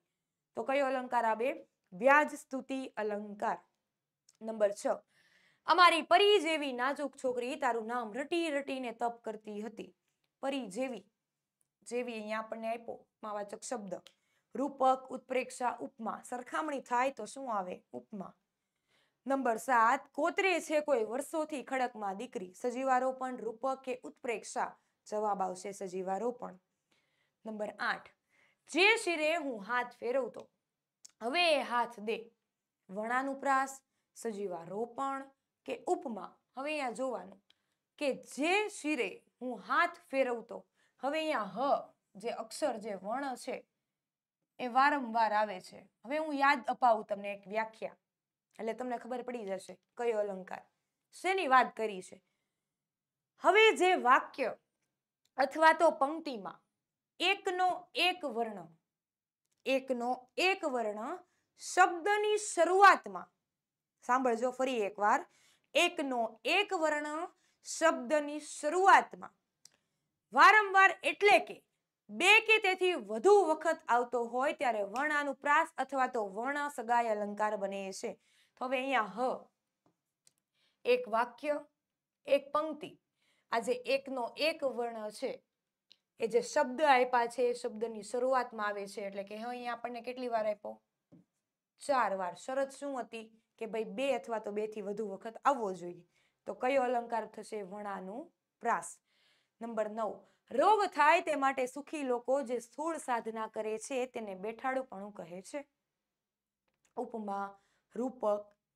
તો કયો અલંકાર આ વ્યાજ સ્તુતિ અલંકાર નંબર છ અમારી પરી જેવી નાજુક છોકરી તારું નામ રટી રટીને તપ કરતી હતી પરી જેવી જેવી અહીંયા આપણને આપ્યો માવાચક શબ્દ રૂપક ઉત્પ્રેક્ષા ઉપમા સરખામણી થાય તો શું આવે ઉપમા નંબર સાત કોતરે છે કોઈ વર્ષોથી ખડકમાં દીકરી સજીવારોપણ રૂપક કે ઉત્પ્રેક્ષા જવાબ આવશે સજીવારોપણ નંબર આઠ જે શિરે હું હાથ ફેરવતો હવે એ હાથ દે વણાનુપ્રાસ રોપણ કે ઉપમા હવે અહીંયા જોવાનું કે જે શિરે હું હાથ ફેરવતો હવે અહીંયા હ જે અક્ષર જે વણ છે એ વારંવાર આવે છે હવે હું યાદ અપાવું તમને એક વ્યાખ્યા એટલે તમને ખબર પડી જશે કયો અલંકાર શેની વાત કરી છે હવે જે વાક્ય અથવા તો પંક્તિમાં એકનો એક વર્ણ એકનો એક વર્ણ શબ્દની શરૂઆતમાં સાંભળજો ફરી એકવાર એકનો એક વર્ણ શબ્દની શરૂઆતમાં વારંવાર એટલે કે બે કે તેથી વધુ વખત આવતો હોય ત્યારે વર્ણાનુપ્રાસ અથવા તો વર્ણ સગાય અલંકાર બને છે તો હવે અહીંયા હ એક વાક્ય એક પંક્તિ આ જે એકનો એક વર્ણ છે એ જે શબ્દ આપ્યા છે એ શબ્દની શરૂઆતમાં આવે છે એટલે કે હ અહીંયા આપણને કેટલી વાર આપ્યો ચાર વાર શરત શું હતી કે ભાઈ બે અથવા તો બે થી વધુ વખત આવવો જોઈએ તો કયો અલંકાર થશે પ્રાસ નંબર નવ રોગ થાય તે માટે સુખી લોકો જે સ્થૂળ સાધના કરે છે તેને બેઠાડુપણું કહે છે ઉપમા રૂપક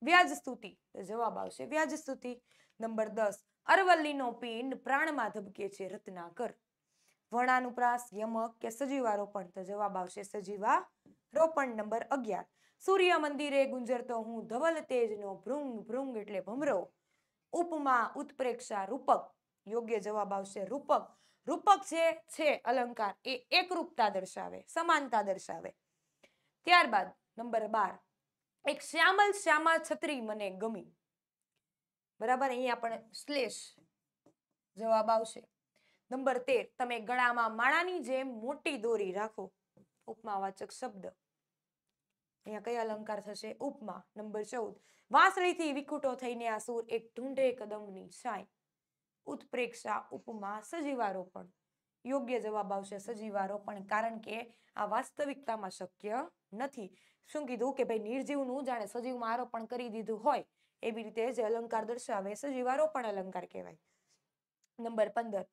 વ્યાજ સ્તુતિ જવાબ આવશે વ્યાજ સ્તુતિ નંબર દસ અરવલ્લીનો પિંડ પ્રાણમાં ધબકે છે રત્નાકર વણાનુપ્રાસ યમક કે સજીવા રોપણ તો જવાબ આવશે સજીવા રોપણ નંબર અગિયાર સૂર્ય મંદિરે ગુંજરતો હું ધવલ તેજનો ભૃંગ ભૃંગ એટલે ભમરો ઉપમા ઉત્પ્રેક્ષા રૂપક યોગ્ય જવાબ આવશે રૂપક રૂપક જે છે અલંકાર એ એકરૂપતા દર્શાવે સમાનતા દર્શાવે ત્યારબાદ નંબર બાર એક શ્યામલ શ્યામા છત્રી મને ગમી બરાબર અહીંયા પણ શ્લેષ જવાબ આવશે નંબર તેર તમે ગળામાં માળાની જેમ મોટી દોરી રાખો ઉપમા વાચક શબ્દ અહીંયા કયા અલંકાર થશે ઉપમા નંબર ચૌદ વાંસળીથી વિકુટો થઈને આ સૂર એક ઢૂંઢે કદમની છાંય ઉત્પ્રેક્ષા ઉપમા સજીવારોપણ યોગ્ય જવાબ આવશે સજીવારોપણ કારણ કે આ વાસ્તવિકતામાં શક્ય નથી શું કીધું કે ભાઈ નિર્જીવનું જાણે સજીવમાં આરોપણ કરી દીધું હોય એવી રીતે જે અલંકાર દર્શાવે સજીવારોપણ અલંકાર કહેવાય નંબર પંદર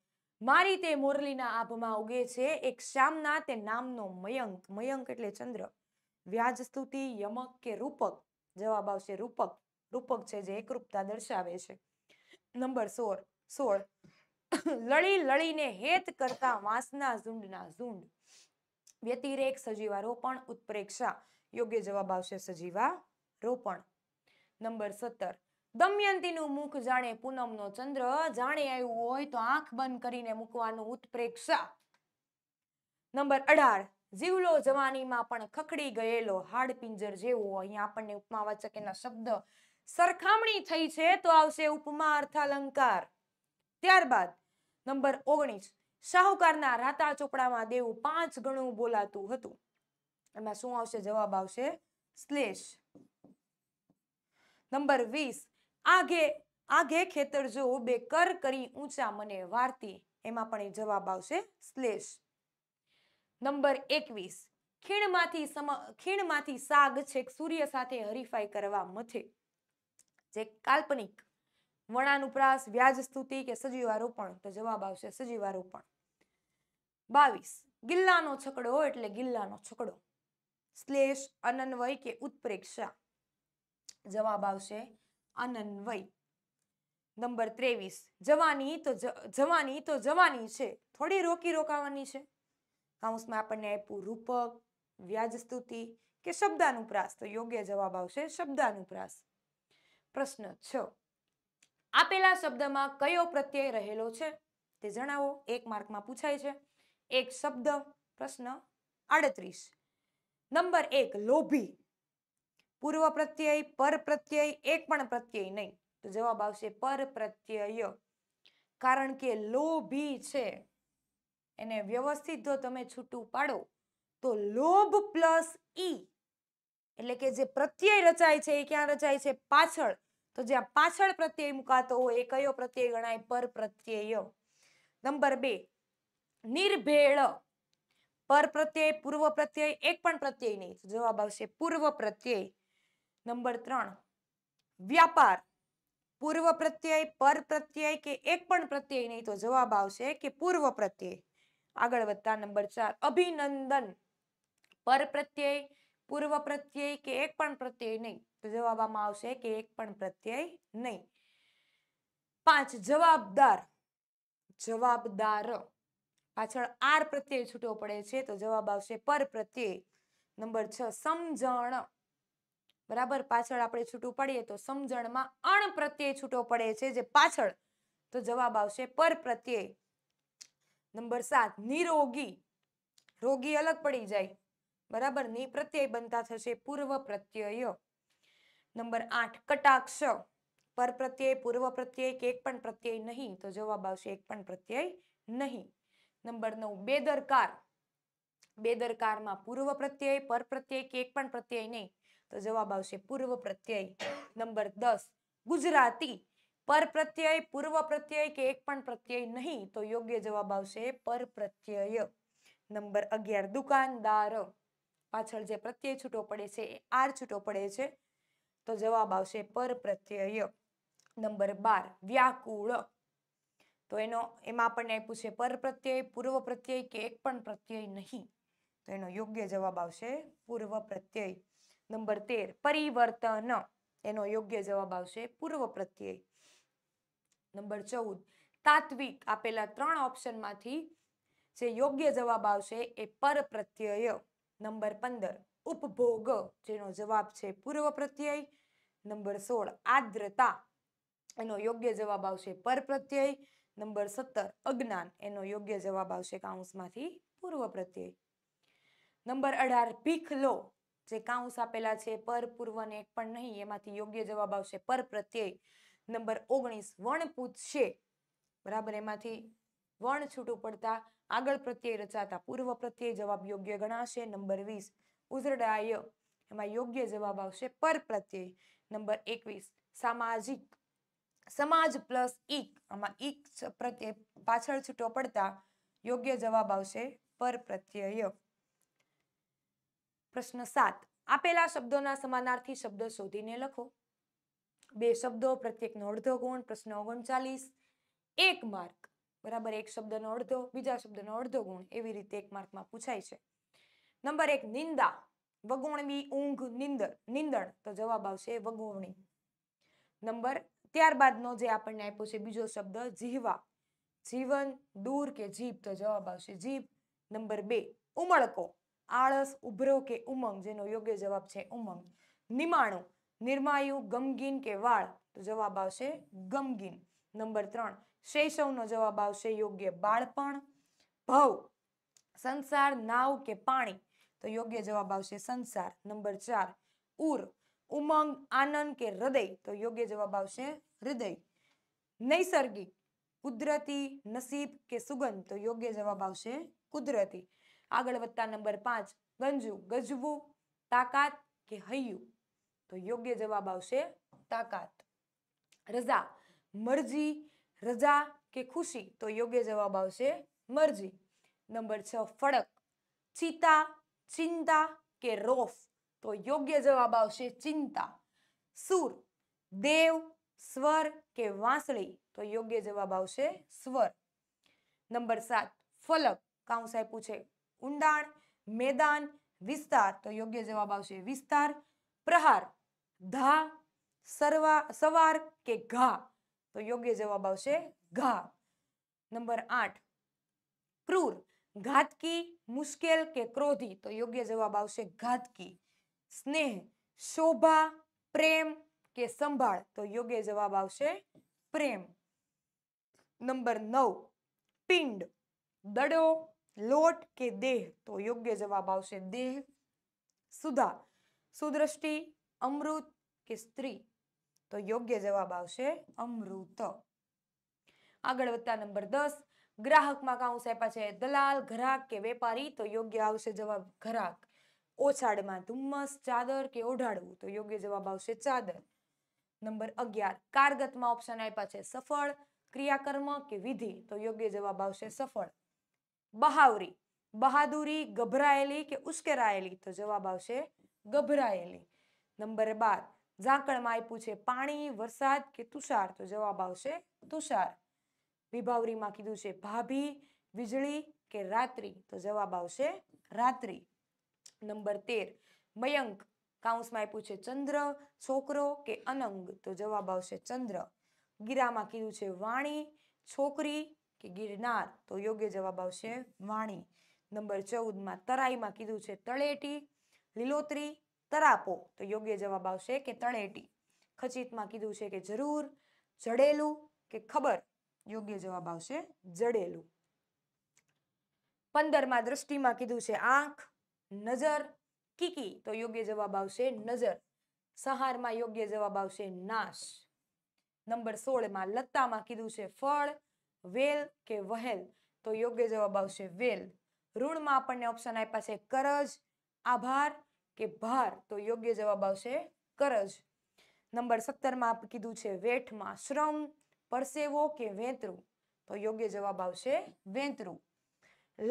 મારી તે મોરલીના આભમાં ઉગે છે એક શ્યામના તે નામનો મયંક મયંક એટલે ચંદ્ર વ્યાજ સ્તુતિ યમક કે રૂપક જવાબ આવશે રૂપક રૂપક છે જે એકરૂપતા દર્શાવે છે નંબર સોળ સોળ લળી લળીને હેત કરતા વાંસના ઝુંડના ઝુંડ વ્યતિરેક સજીવા રોપણ ઉત્પ્રેક્ષા યોગ્ય જવાબ આવશે સજીવા રોપણ નંબર સત્તર દમયંતીનું મુખ જાણે પૂનમનો ચંદ્ર જાણે આવ્યું હોય તો આંખ બંધ કરીને મૂકવાનું ઉત્પ્રેક્ષા નંબર અઢાર જીવલો જવાનીમાં પણ ખખડી ગયેલો હાડ પિંજર જેવો અહીંયા આપણને ઉપમાવાચક એના શબ્દ સરખામણી થઈ છે તો આવશે ઉપમા અર્થાલંકાર ત્યારબાદ નંબર ઓગણીસ શાહુકારના રાતા ચોપડામાં દેવું પાંચ ગણું બોલાતું હતું એમાં શું આવશે જવાબ આવશે શ્લેષ નંબર વીસ આગે આગે ખેતર જો બે કર કરી ઊંચા મને વાર્તી એમાં પણ જવાબ આવશે શ્લેષ નંબર એકવીસ ખીણમાંથી સમ ખીણમાંથી સાગ છેક સૂર્ય સાથે હરીફાઈ કરવા મથે જે કાલ્પનિક વણાનુપ્રાસ વ્યાજ સ્તુતિ કે સજીવારોપણ તો જવાબ આવશે સજીવારોપણ બાવીસ ગિલ્લાનો છકડો એટલે ગિલ્લાનો છકડો શ્લેષ અનન્વય કે ઉત્પ્રેક્ષા જવાબ આવશે અનન્વય નંબર ત્રેવીસ જવાની તો જવાની તો જવાની છે થોડી રોકી રોકાવાની છે કાઉન્સમાં આપણને આપ્યું રૂપક વ્યાજ સ્તુતિ કે શબ્દાનુપ્રાસ તો યોગ્ય જવાબ આવશે શબ્દાનુપ્રાસ પ્રશ્ન છ આપેલા શબ્દમાં કયો પ્રત્યય રહેલો છે તે જણાવો એક માર્કમાં પૂછાય છે એક શબ્દ પ્રશ્ન આડત્રીસ નંબર એક લોભી પૂર્વ પ્રત્યય પર પ્રત્યય એક પણ પ્રત્યય નહીં તો જવાબ આવશે પર પ્રત્યય કારણ કે લોભી છે એને વ્યવસ્થિત જો તમે છૂટું પાડો તો લોભ પ્લસ ઈ એટલે કે જે પ્રત્યય રચાય છે એ ક્યાં રચાય છે પાછળ તો જ્યાં પાછળ પ્રત્યય મુકાતો હોય એ કયો પ્રત્યય ગણાય પર પ્રત્યય નંબર બે નિર્ભેળ પર પ્રત્યય પૂર્વ પ્રત્યય એક પણ પ્રત્યય નહીં જવાબ આવશે પૂર્વ પ્રત્યય નંબર ત્રણ વ્યાપાર પૂર્વ પ્રત્યય પર પ્રત્યય કે એક પણ પ્રત્યય નહીં તો જવાબ આવશે કે પૂર્વ પ્રત્યય આગળ વધતા નંબર ચાર અભિનંદન પર પ્રત્યય પૂર્વ પ્રત્યય કે એક પણ પ્રત્યય નહીં તો જવાબમાં આવશે કે એક પણ પ્રત્યય નહીં પાંચ જવાબદાર જવાબદાર પાછળ આર પ્રત્યય છૂટો પડે છે તો જવાબ આવશે પર પ્રત્યય નંબર છ સમજણ બરાબર પાછળ આપણે છૂટું પડીએ તો સમજણમાં અણ પ્રત્યય છૂટો પડે છે જે પાછળ તો જવાબ આવશે પર પ્રત્યય નંબર સાત નિરોગી રોગી અલગ પડી જાય બરાબર ની પ્રત્યય બનતા થશે પૂર્વ પ્રત્યયો નંબર આઠ કટાક્ષ પર પ્રત્યય પૂર્વ પ્રત્યય કે એક પણ પ્રત્યય નહીં તો જવાબ આવશે એક પણ પ્રત્યય નહીં નંબર નવ બેદરકાર બેદરકારમાં પૂર્વ પ્રત્યય પર પ્રત્યય કે એક પણ પ્રત્યય નહીં તો જવાબ આવશે પૂર્વ પ્રત્યય નંબર દસ ગુજરાતી પર પ્રત્યય પૂર્વ પ્રત્યય કે એક પણ પ્રત્યય નહીં તો યોગ્ય જવાબ આવશે પર પ્રત્યય નંબર અગિયાર દુકાનદાર પાછળ જે પ્રત્યય છૂટો પડે છે એ આર છૂટો પડે છે તો જવાબ આવશે પર પ્રત્યય નંબર બાર વ્યાકુળ તો એનો એમાં આપણને આપ્યું છે પર પ્રત્યય પૂર્વ પ્રત્યય કે એક પણ પ્રત્યય નહીં તો એનો યોગ્ય જવાબ આવશે પૂર્વ પ્રત્યય નંબર તેર પરિવર્તન એનો યોગ્ય જવાબ આવશે પૂર્વ પ્રત્યય નંબર ચૌદ તાત્વિક આપેલા ત્રણ ઓપ્શનમાંથી જે યોગ્ય જવાબ આવશે એ પર પ્રત્યય નંબર પંદર ઉપભોગ જેનો જવાબ છે પૂર્વ પ્રત્યય નંબર સોળ આદ્રતા એનો યોગ્ય જવાબ આવશે પર પ્રત્યય નંબર સત્તર અજ્ઞાન એનો યોગ્ય જવાબ આવશે કાઉન્સમાંથી પૂર્વ પ્રત્યય નંબર અઢાર ભીખ લો જે કાઉન્સ આપેલા છે પર પૂર્વને એક પણ નહીં એમાંથી યોગ્ય જવાબ આવશે પર પ્રત્યય નંબર ઓગણીસ વણ છે બરાબર એમાંથી વણ છૂટું પડતા આગળ પ્રત્યય રચાતા પૂર્વ પ્રત્યય જવાબ યોગ્ય ગણાશે નંબર વીસ ઉઝરડાય એમાં યોગ્ય જવાબ આવશે પર પ્રત્યય નંબર એકવીસ સામાજિક સમાજ પ્લસ ઈક આમાં ઈક પ્રત્યય પાછળ છૂટો પડતા યોગ્ય જવાબ આવશે પર પ્રત્યય પ્રશ્ન સાત આપેલા શબ્દોના સમાનાર્થી શબ્દ શોધીને લખો બે શબ્દો પ્રત્યેકનો અડધો ગુણ પ્રશ્ન ઓગણચાલીસ એક માર્ક બરાબર એક શબ્દનો અડધો બીજા શબ્દનો અડધો ગુણ એવી રીતે એક માર્કમાં પૂછાય છે નંબર એક નિંદા વગોણવી ઊંઘ નિંદર નિંદણ તો જવાબ આવશે વગુણવી નંબર ત્યારબાદનો જે આપણને આપ્યો છે બીજો શબ્દ જીહવા જીવન દૂર કે જીભ તો જવાબ આવશે જીભ નંબર બે ઉમળકો આળસ ઉભરો કે ઉમંગ જેનો યોગ્ય જવાબ છે ઉમંગ નિમાણું નિર્માયુ ગમગીન કે વાળ તો જવાબ આવશે ગમગીન નંબર ત્રણ શૈશવનો જવાબ આવશે યોગ્ય બાળપણ ભવ સંસાર નાવ કે પાણી તો યોગ્ય જવાબ આવશે સંસાર નંબર ચાર ઉર ઉમંગ આનંદ કે હૃદય તો યોગ્ય જવાબ આવશે હૃદય નૈસર્ગિક કુદરતી નસીબ કે સુગંધ તો યોગ્ય જવાબ આવશે કુદરતી આગળ વધતા નંબર પાંચ ગંજુ ગજવું તાકાત કે હૈયું તો યોગ્ય જવાબ આવશે તાકાત રજા મરજી રજા કે ખુશી તો યોગ્ય જવાબ આવશે મરજી નંબર છ ફળક ચિતા ચિંતા કે રોફ તો યોગ્ય જવાબ આવશે ચિંતા સૂર દેવ સ્વર કે વાંસળી તો યોગ્ય જવાબ આવશે સ્વર નંબર સાત ફલક કાઉન્સ સાહેબ પૂછે ઊંડાણ મેદાન વિસ્તાર તો યોગ્ય જવાબ આવશે વિસ્તાર પ્રહાર ધા સરવા સવાર કે ઘા તો યોગ્ય જવાબ આવશે ઘા નંબર આઠ ક્રૂર ઘાતકી મુશ્કેલ કે ક્રોધી તો યોગ્ય જવાબ આવશે ઘાતકી સ્નેહ શોભા પ્રેમ કે સંભાળ તો યોગ્ય જવાબ આવશે પ્રેમ નંબર નવ પિંડ દડો લોટ કે દેહ તો યોગ્ય જવાબ આવશે દેહ સુધા સુદ્રષ્ટિ અમૃત કે સ્ત્રી તો યોગ્ય જવાબ આવશે અમૃત આગળ વધતા નંબર દસ ગ્રાહકમાં કાઉન્સ આપ્યા છે દલાલ ઘરાક કે વેપારી તો યોગ્ય આવશે જવાબ ઘરાક ઓછાડમાં ધુમ્મસ ચાદર કે ઓઢાડવું તો યોગ્ય જવાબ આવશે ચાદર નંબર અગિયાર કારગતમાં ઓપ્શન આપ્યા છે સફળ ક્રિયાકર્મ કે વિધિ તો યોગ્ય જવાબ આવશે સફળ બહાવરી બહાદુરી ગભરાયેલી કે ઉશ્કેરાયેલી તો જવાબ આવશે ગભરાયેલી નંબર બાર ઝાંકણમાં આપ્યું છે પાણી વરસાદ કે તુષાર તો જવાબ આવશે તુષાર વિભાવરીમાં કીધું છે ભાભી વીજળી કે રાત્રિ તો જવાબ આવશે રાત્રિ નંબર તેર મયંક કાઉન્સમાં આપ્યું છે ચંદ્ર છોકરો કે અનંગ તો જવાબ આવશે ચંદ્ર ગીરામાં કીધું છે વાણી છોકરી કે ગિરનાર તો યોગ્ય જવાબ આવશે વાણી નંબર ચૌદમાં તરાઈમાં કીધું છે તળેટી લીલોતરી તરાપો તો યોગ્ય જવાબ આવશે કે તળેટી ખચિતમાં કીધું છે કે જરૂર જડેલું કે ખબર યોગ્ય જવાબ આવશે જડેલું પંદરમાં દ્રષ્ટિમાં કીધું છે આંખ નજર કીકી તો યોગ્ય જવાબ આવશે નજર સહારમાં યોગ્ય જવાબ આવશે નાશ નંબર સોળમાં લતામાં કીધું છે ફળ વેલ કે વહેલ તો યોગ્ય જવાબ આવશે વેલ ઋણમાં આપણને ઓપ્શન આપ્યા છે કરજ આભાર કે ભાર તો યોગ્ય જવાબ આવશે કરજ નંબર સત્તરમાં આપ કીધું છે વેઠમાં શ્રમ પરસેવો કે વેંતરું તો યોગ્ય જવાબ આવશે વેંતરું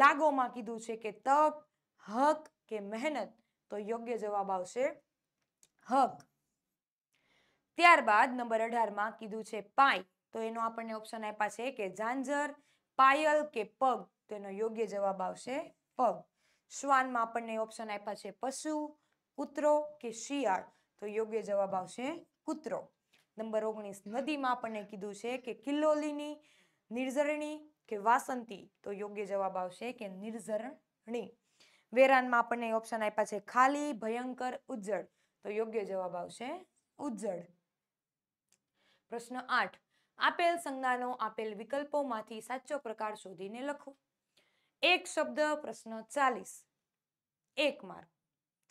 લાગોમાં કીધું છે કે તક હક કે મહેનત તો યોગ્ય જવાબ આવશે હક ત્યારબાદ નંબર અઢારમાં કીધું છે પાય તો એનો આપણને ઓપ્શન આપ્યા છે કે ઝાંઝર પાયલ કે પગ તો એનો યોગ્ય જવાબ આવશે પગ શ્વાનમાં આપણને ઓપ્શન આપ્યા છે પશુ કૂતરો કે શિયાળ તો યોગ્ય જવાબ આવશે કૂતરો નંબર ઓગણીસ નદીમાં આપણને કીધું છે કે કિલ્લોલીની નિર્ઝરણી કે વાસંતી તો યોગ્ય જવાબ આવશે કે નિર્ઝરણી વેરાનમાં આપણને ઓપ્શન આપ્યા છે ખાલી ભયંકર ઉજ્જળ તો યોગ્ય જવાબ આવશે ઉજ્જળ પ્રશ્ન આઠ આપેલ સંજ્ઞાનો આપેલ વિકલ્પોમાંથી સાચો પ્રકાર શોધીને લખો એક શબ્દ પ્રશ્ન ચાલીસ એક માર્ક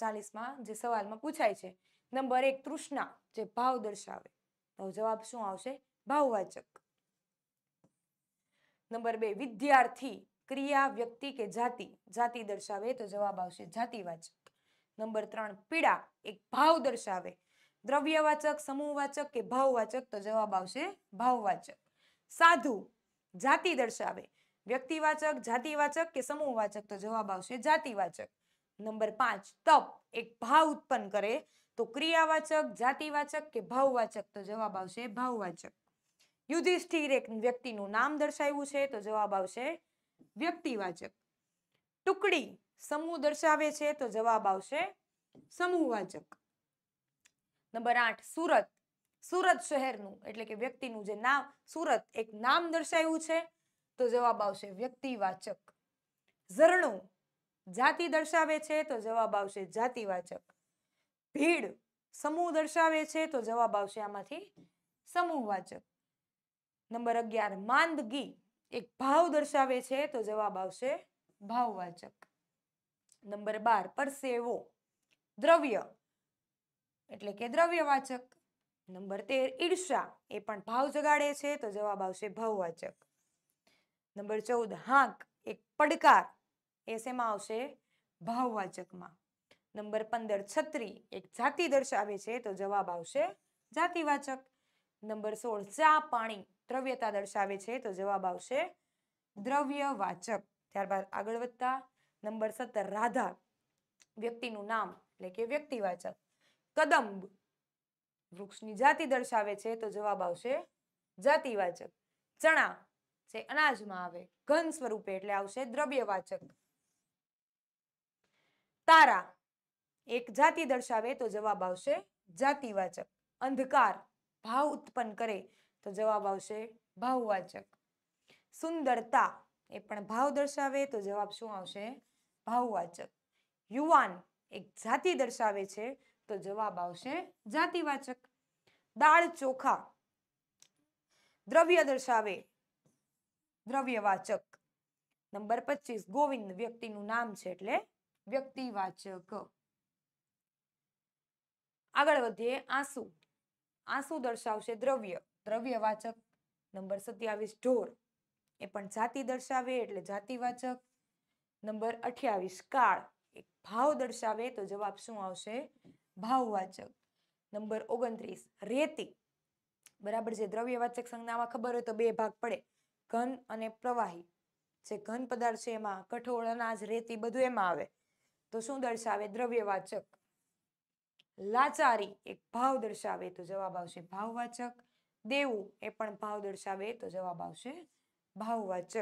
ચાલીસમાં જે સવાલમાં પૂછાય છે નંબર એક તૃષ્ણા જે ભાવ દર્શાવે તો જવાબ શું આવશે ભાવવાચક નંબર બે વિદ્યાર્થી ક્રિયા વ્યક્તિ કે જાતિ જાતિ દર્શાવે તો જવાબ આવશે જાતિવાચક નંબર ત્રણ પીડા એક ભાવ દર્શાવે દ્રવ્યવાચક સમૂહવાચક કે ભાવવાચક તો જવાબ આવશે ભાવવાચક સાધુ જાતિ દર્શાવે વ્યક્તિવાચક જાતિવાચક કે સમૂહવાચક તો જવાબ આવશે જાતિવાચક નંબર પાંચ તપ એક ભાવ ઉત્પન્ન કરે તો ક્રિયાવાચક જાતિવાચક કે ભાવવાચક તો જવાબ આવશે ભાવવાચક યુધિષ્ઠિર એક વ્યક્તિનું નામ દર્શાવ્યું છે તો જવાબ આવશે વ્યક્તિવાચક ટુકડી સમૂહ દર્શાવે છે તો જવાબ આવશે સમૂહવાચક નંબર આઠ સુરત સુરત શહેરનું એટલે કે વ્યક્તિનું જે નામ સુરત એક નામ દર્શાવ્યું છે તો જવાબ આવશે વ્યક્તિવાચક ઝરણું જાતિ દર્શાવે છે તો જવાબ આવશે જાતિવાચક ભીડ સમૂહ દર્શાવે છે તો જવાબ આવશે આમાંથી સમૂહવાચક નંબર અગિયાર માંદગી એક ભાવ દર્શાવે છે તો જવાબ આવશે ભાવવાચક નંબર બાર પરસેવો દ્રવ્ય એટલે કે દ્રવ્યવાચક નંબર તેર ઈર્ષા એ પણ ભાવ જગાડે છે તો જવાબ આવશે ભાવવાચક નંબર ચૌદ હાંક એક પડકાર એ શેમાં આવશે ભાવવાચકમાં નંબર પંદર છત્રી એક જાતિ દર્શાવે છે તો જવાબ આવશે જાતિવાચક નંબર સોળ ચા પાણી દ્રવ્યતા દર્શાવે છે તો જવાબ આવશે દ્રવ્યવાચક ત્યારબાદ આગળ વધતા નંબર સત્તર રાધા વ્યક્તિનું નામ એટલે કે વ્યક્તિવાચક કદંબ વૃક્ષની જાતિ દર્શાવે છે તો જવાબ આવશે જાતિવાચક ચણા છે અનાજમાં આવે ઘન સ્વરૂપે એટલે આવશે દ્રવ્યવાચક તારા એક જાતિ દર્શાવે તો જવાબ આવશે જાતિવાચક અંધકાર ભાવ ઉત્પન્ન કરે તો જવાબ આવશે ભાવવાચક સુંદરતા એ પણ ભાવ દર્શાવે તો જવાબ શું આવશે ભાવવાચક યુવાન એક જાતિ દર્શાવે છે તો જવાબ આવશે જાતિવાચક દાળ ચોખા દ્રવ્ય દર્શાવે દ્રવ્યવાચક નંબર પચીસ ગોવિંદ વ્યક્તિનું નામ છે એટલે વ્યક્તિવાચક આગળ વધીએ આંસુ આંસુ દર્શાવશે દ્રવ્ય દ્રવ્યવાચક નંબર સત્યાવીસ ઢોર એ પણ જાતિ દર્શાવે એટલે જાતિવાચક નંબર અઠ્યાવીસ કાળ એક ભાવ દર્શાવે તો જવાબ શું આવશે ભાવવાચક નંબર ઓગણત્રીસ રેતી બરાબર છે દ્રવ્યવાચક સંજ્ઞામાં ખબર હોય તો બે ભાગ પડે ઘન અને પ્રવાહી જે ઘન પદાર્થ છે એમાં કઠોળ અનાજ રેતી બધું એમાં આવે તો શું દર્શાવે દ્રવ્યવાચક લાચારી એક ભાવ દર્શાવે તો જવાબ આવશે ભાવવાચક દેવું એ પણ ભાવ દર્શાવે તો જવાબ આવશે ભાવવાચક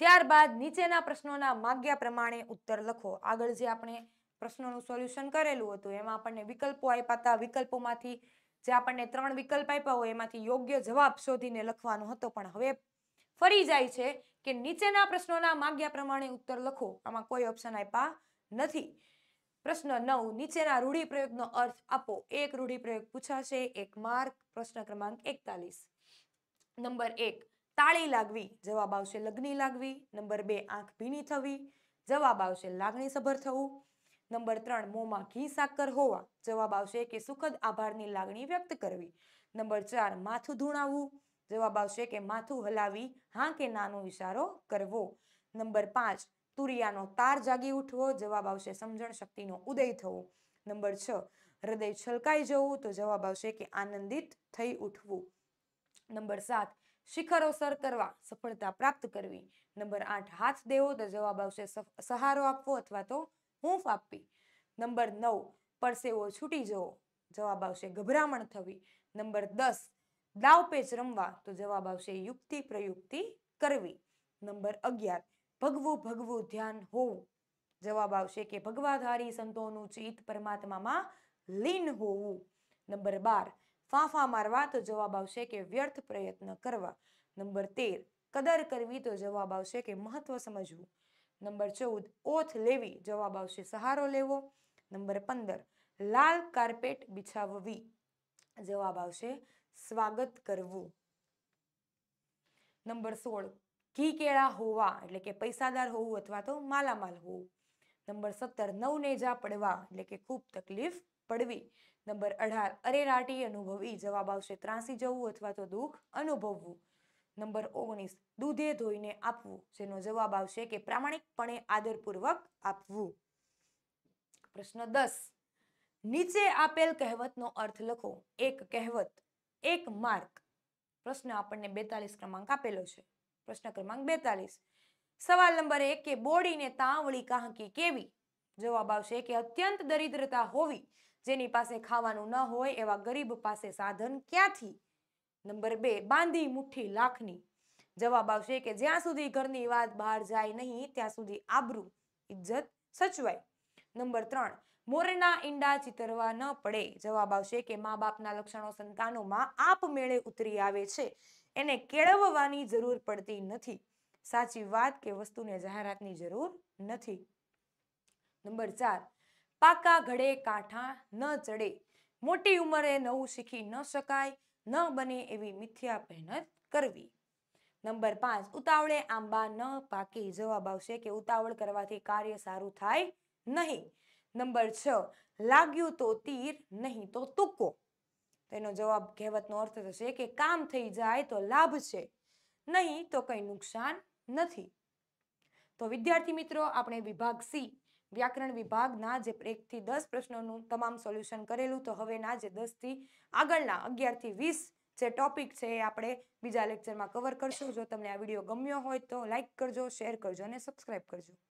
ત્યારબાદ નીચેના પ્રશ્નોના માગ્યા પ્રમાણે ઉત્તર લખો આગળ જે આપણે પ્રશ્નોનું સોલ્યુશન કરેલું હતું એમાં આપણને વિકલ્પો આપ્યા હતા વિકલ્પોમાંથી જે આપણને ત્રણ વિકલ્પ આપ્યા હોય એમાંથી યોગ્ય જવાબ શોધીને લખવાનો હતો પણ હવે ફરી જાય છે કે નીચેના પ્રશ્નોના માગ્યા પ્રમાણે ઉત્તર લખો આમાં કોઈ ઓપ્શન આપ્યા નથી પ્રશ્ન નવ નીચેના રૂઢિપ્રયોગનો અર્થ આપો એક રૂઢિપ્રયોગ પૂછાશે એક માર્ક પ્રશ્ન ક્રમાંક એકતાલીસ નંબર એક તાળી લાગવી જવાબ આવશે લગ્ની લાગવી નંબર બે આંખ ભીની થવી જવાબ આવશે લાગણીસભર થવું નંબર ત્રણ મોંમાં ઘી સાકર હોવા જવાબ આવશે કે સુખદ આભારની લાગણી વ્યક્ત કરવી નંબર ચાર માથું ધૂણાવવું જવાબ આવશે કે માથું હલાવી હા કે નાનો ઇશારો કરવો નંબર પાંચ તુરિયાનો તાર જાગી ઉઠવો જવાબ આવશે સમજણ શક્તિનો ઉદય થવો નંબર છ હૃદય છલકાઈ જવું તો જવાબ આવશે કે આનંદિત થઈ ઉઠવું નંબર સાત શિખરો સર કરવા સફળતા પ્રાપ્ત કરવી નંબર આઠ હાથ દેવો તો જવાબ આવશે સહારો આપવો અથવા તો હૂંફ આપવી નંબર નવ પરસેવો છૂટી જવો જવાબ આવશે ગભરામણ થવી નંબર દસ દાવપેચ રમવા તો જવાબ આવશે યુક્તિ પ્રયુક્તિ કરવી નંબર અગિયાર ભગવું ભગવું ધ્યાન હોવું જવાબ આવશે કે ભગવાધારી સંતોનું ચિત્ત પરમાત્મામાં લીન હોવું નંબર બાર ફાંફા મારવા તો જવાબ આવશે કે વ્યર્થ પ્રયત્ન કરવા નંબર તેર કદર કરવી તો જવાબ આવશે કે મહત્વ સમજવું નંબર ચૌદ ઓથ લેવી જવાબ આવશે સહારો લેવો નંબર પંદર લાલ કાર્પેટ બિછાવવી જવાબ આવશે સ્વાગત કરવું નંબર સોળ ઘી કેળા હોવા એટલે કે પૈસાદાર હોવું અથવા તો માલામાલ હોવું નંબર સત્તર નવ નેજા પડવા એટલે કે ખૂબ તકલીફ પડવી નંબર અઢાર અરેરાટી અનુભવી જવાબ આવશે ત્રાસી જવું અથવા તો દુઃખ અનુભવવું નંબર ઓગણીસ દૂધે ધોઈને આપવું જેનો જવાબ આવશે કે પ્રામાણિકપણે આદરપૂર્વક આપવું પ્રશ્ન દસ નીચે આપેલ કહેવતનો અર્થ લખો એક કહેવત એક માર્ક પ્રશ્ન આપણને બેતાલીસ ક્રમાંક આપેલો છે પ્રશ્ન ક્રમાંક બેતાલીસ સવાલ નંબર એક કે બોડીને તાવળી કાંકી કેવી જવાબ આવશે કે અત્યંત દરિદ્રતા હોવી જેની પાસે ખાવાનું ન હોય એવા ગરીબ પાસે સાધન ક્યાંથી નંબર બે બાંધી મુઠ્ઠી લાખની જવાબ આવશે કે જ્યાં સુધી ઘરની વાત બહાર જાય નહીં ત્યાં સુધી આબરૂ ઇજ્જત સચવાય નંબર ત્રણ મોરના ઈંડા ચિતરવા ન પડે જવાબ આવશે કે મા બાપના લક્ષણો સંતાનોમાં આપમેળે ઉતરી આવે છે એને કેળવવાની જરૂર પડતી નથી સાચી વાત કે વસ્તુને જાહેરાતની જરૂર નથી નંબર ચાર પાકા ઘડે કાંઠા ન ચડે મોટી ઉંમરે નવું શીખી ન શકાય ન બને એવી મિથ્યા મહેનત કરવી નંબર પાંચ ઉતાવળે આંબા ન પાકે જવાબ આવશે કે ઉતાવળ કરવાથી કાર્ય સારું થાય નહીં નંબર છ લાગ્યું તો તીર નહીં તો તુક્કો તેનો જવાબ કહેવતનો અર્થ થશે કે કામ થઈ જાય તો લાભ છે નહીં તો કંઈ નુકસાન નથી તો વિદ્યાર્થી મિત્રો આપણે વિભાગ સી વ્યાકરણ વિભાગના જે એકથી દસ પ્રશ્નોનું તમામ સોલ્યુશન કરેલું તો હવેના જે દસથી આગળના અગિયારથી વીસ જે ટોપિક છે એ આપણે બીજા લેક્ચરમાં કવર કરશું જો તમને આ વિડીયો ગમ્યો હોય તો લાઇક કરજો શેર કરજો અને સબસ્ક્રાઈબ કરજો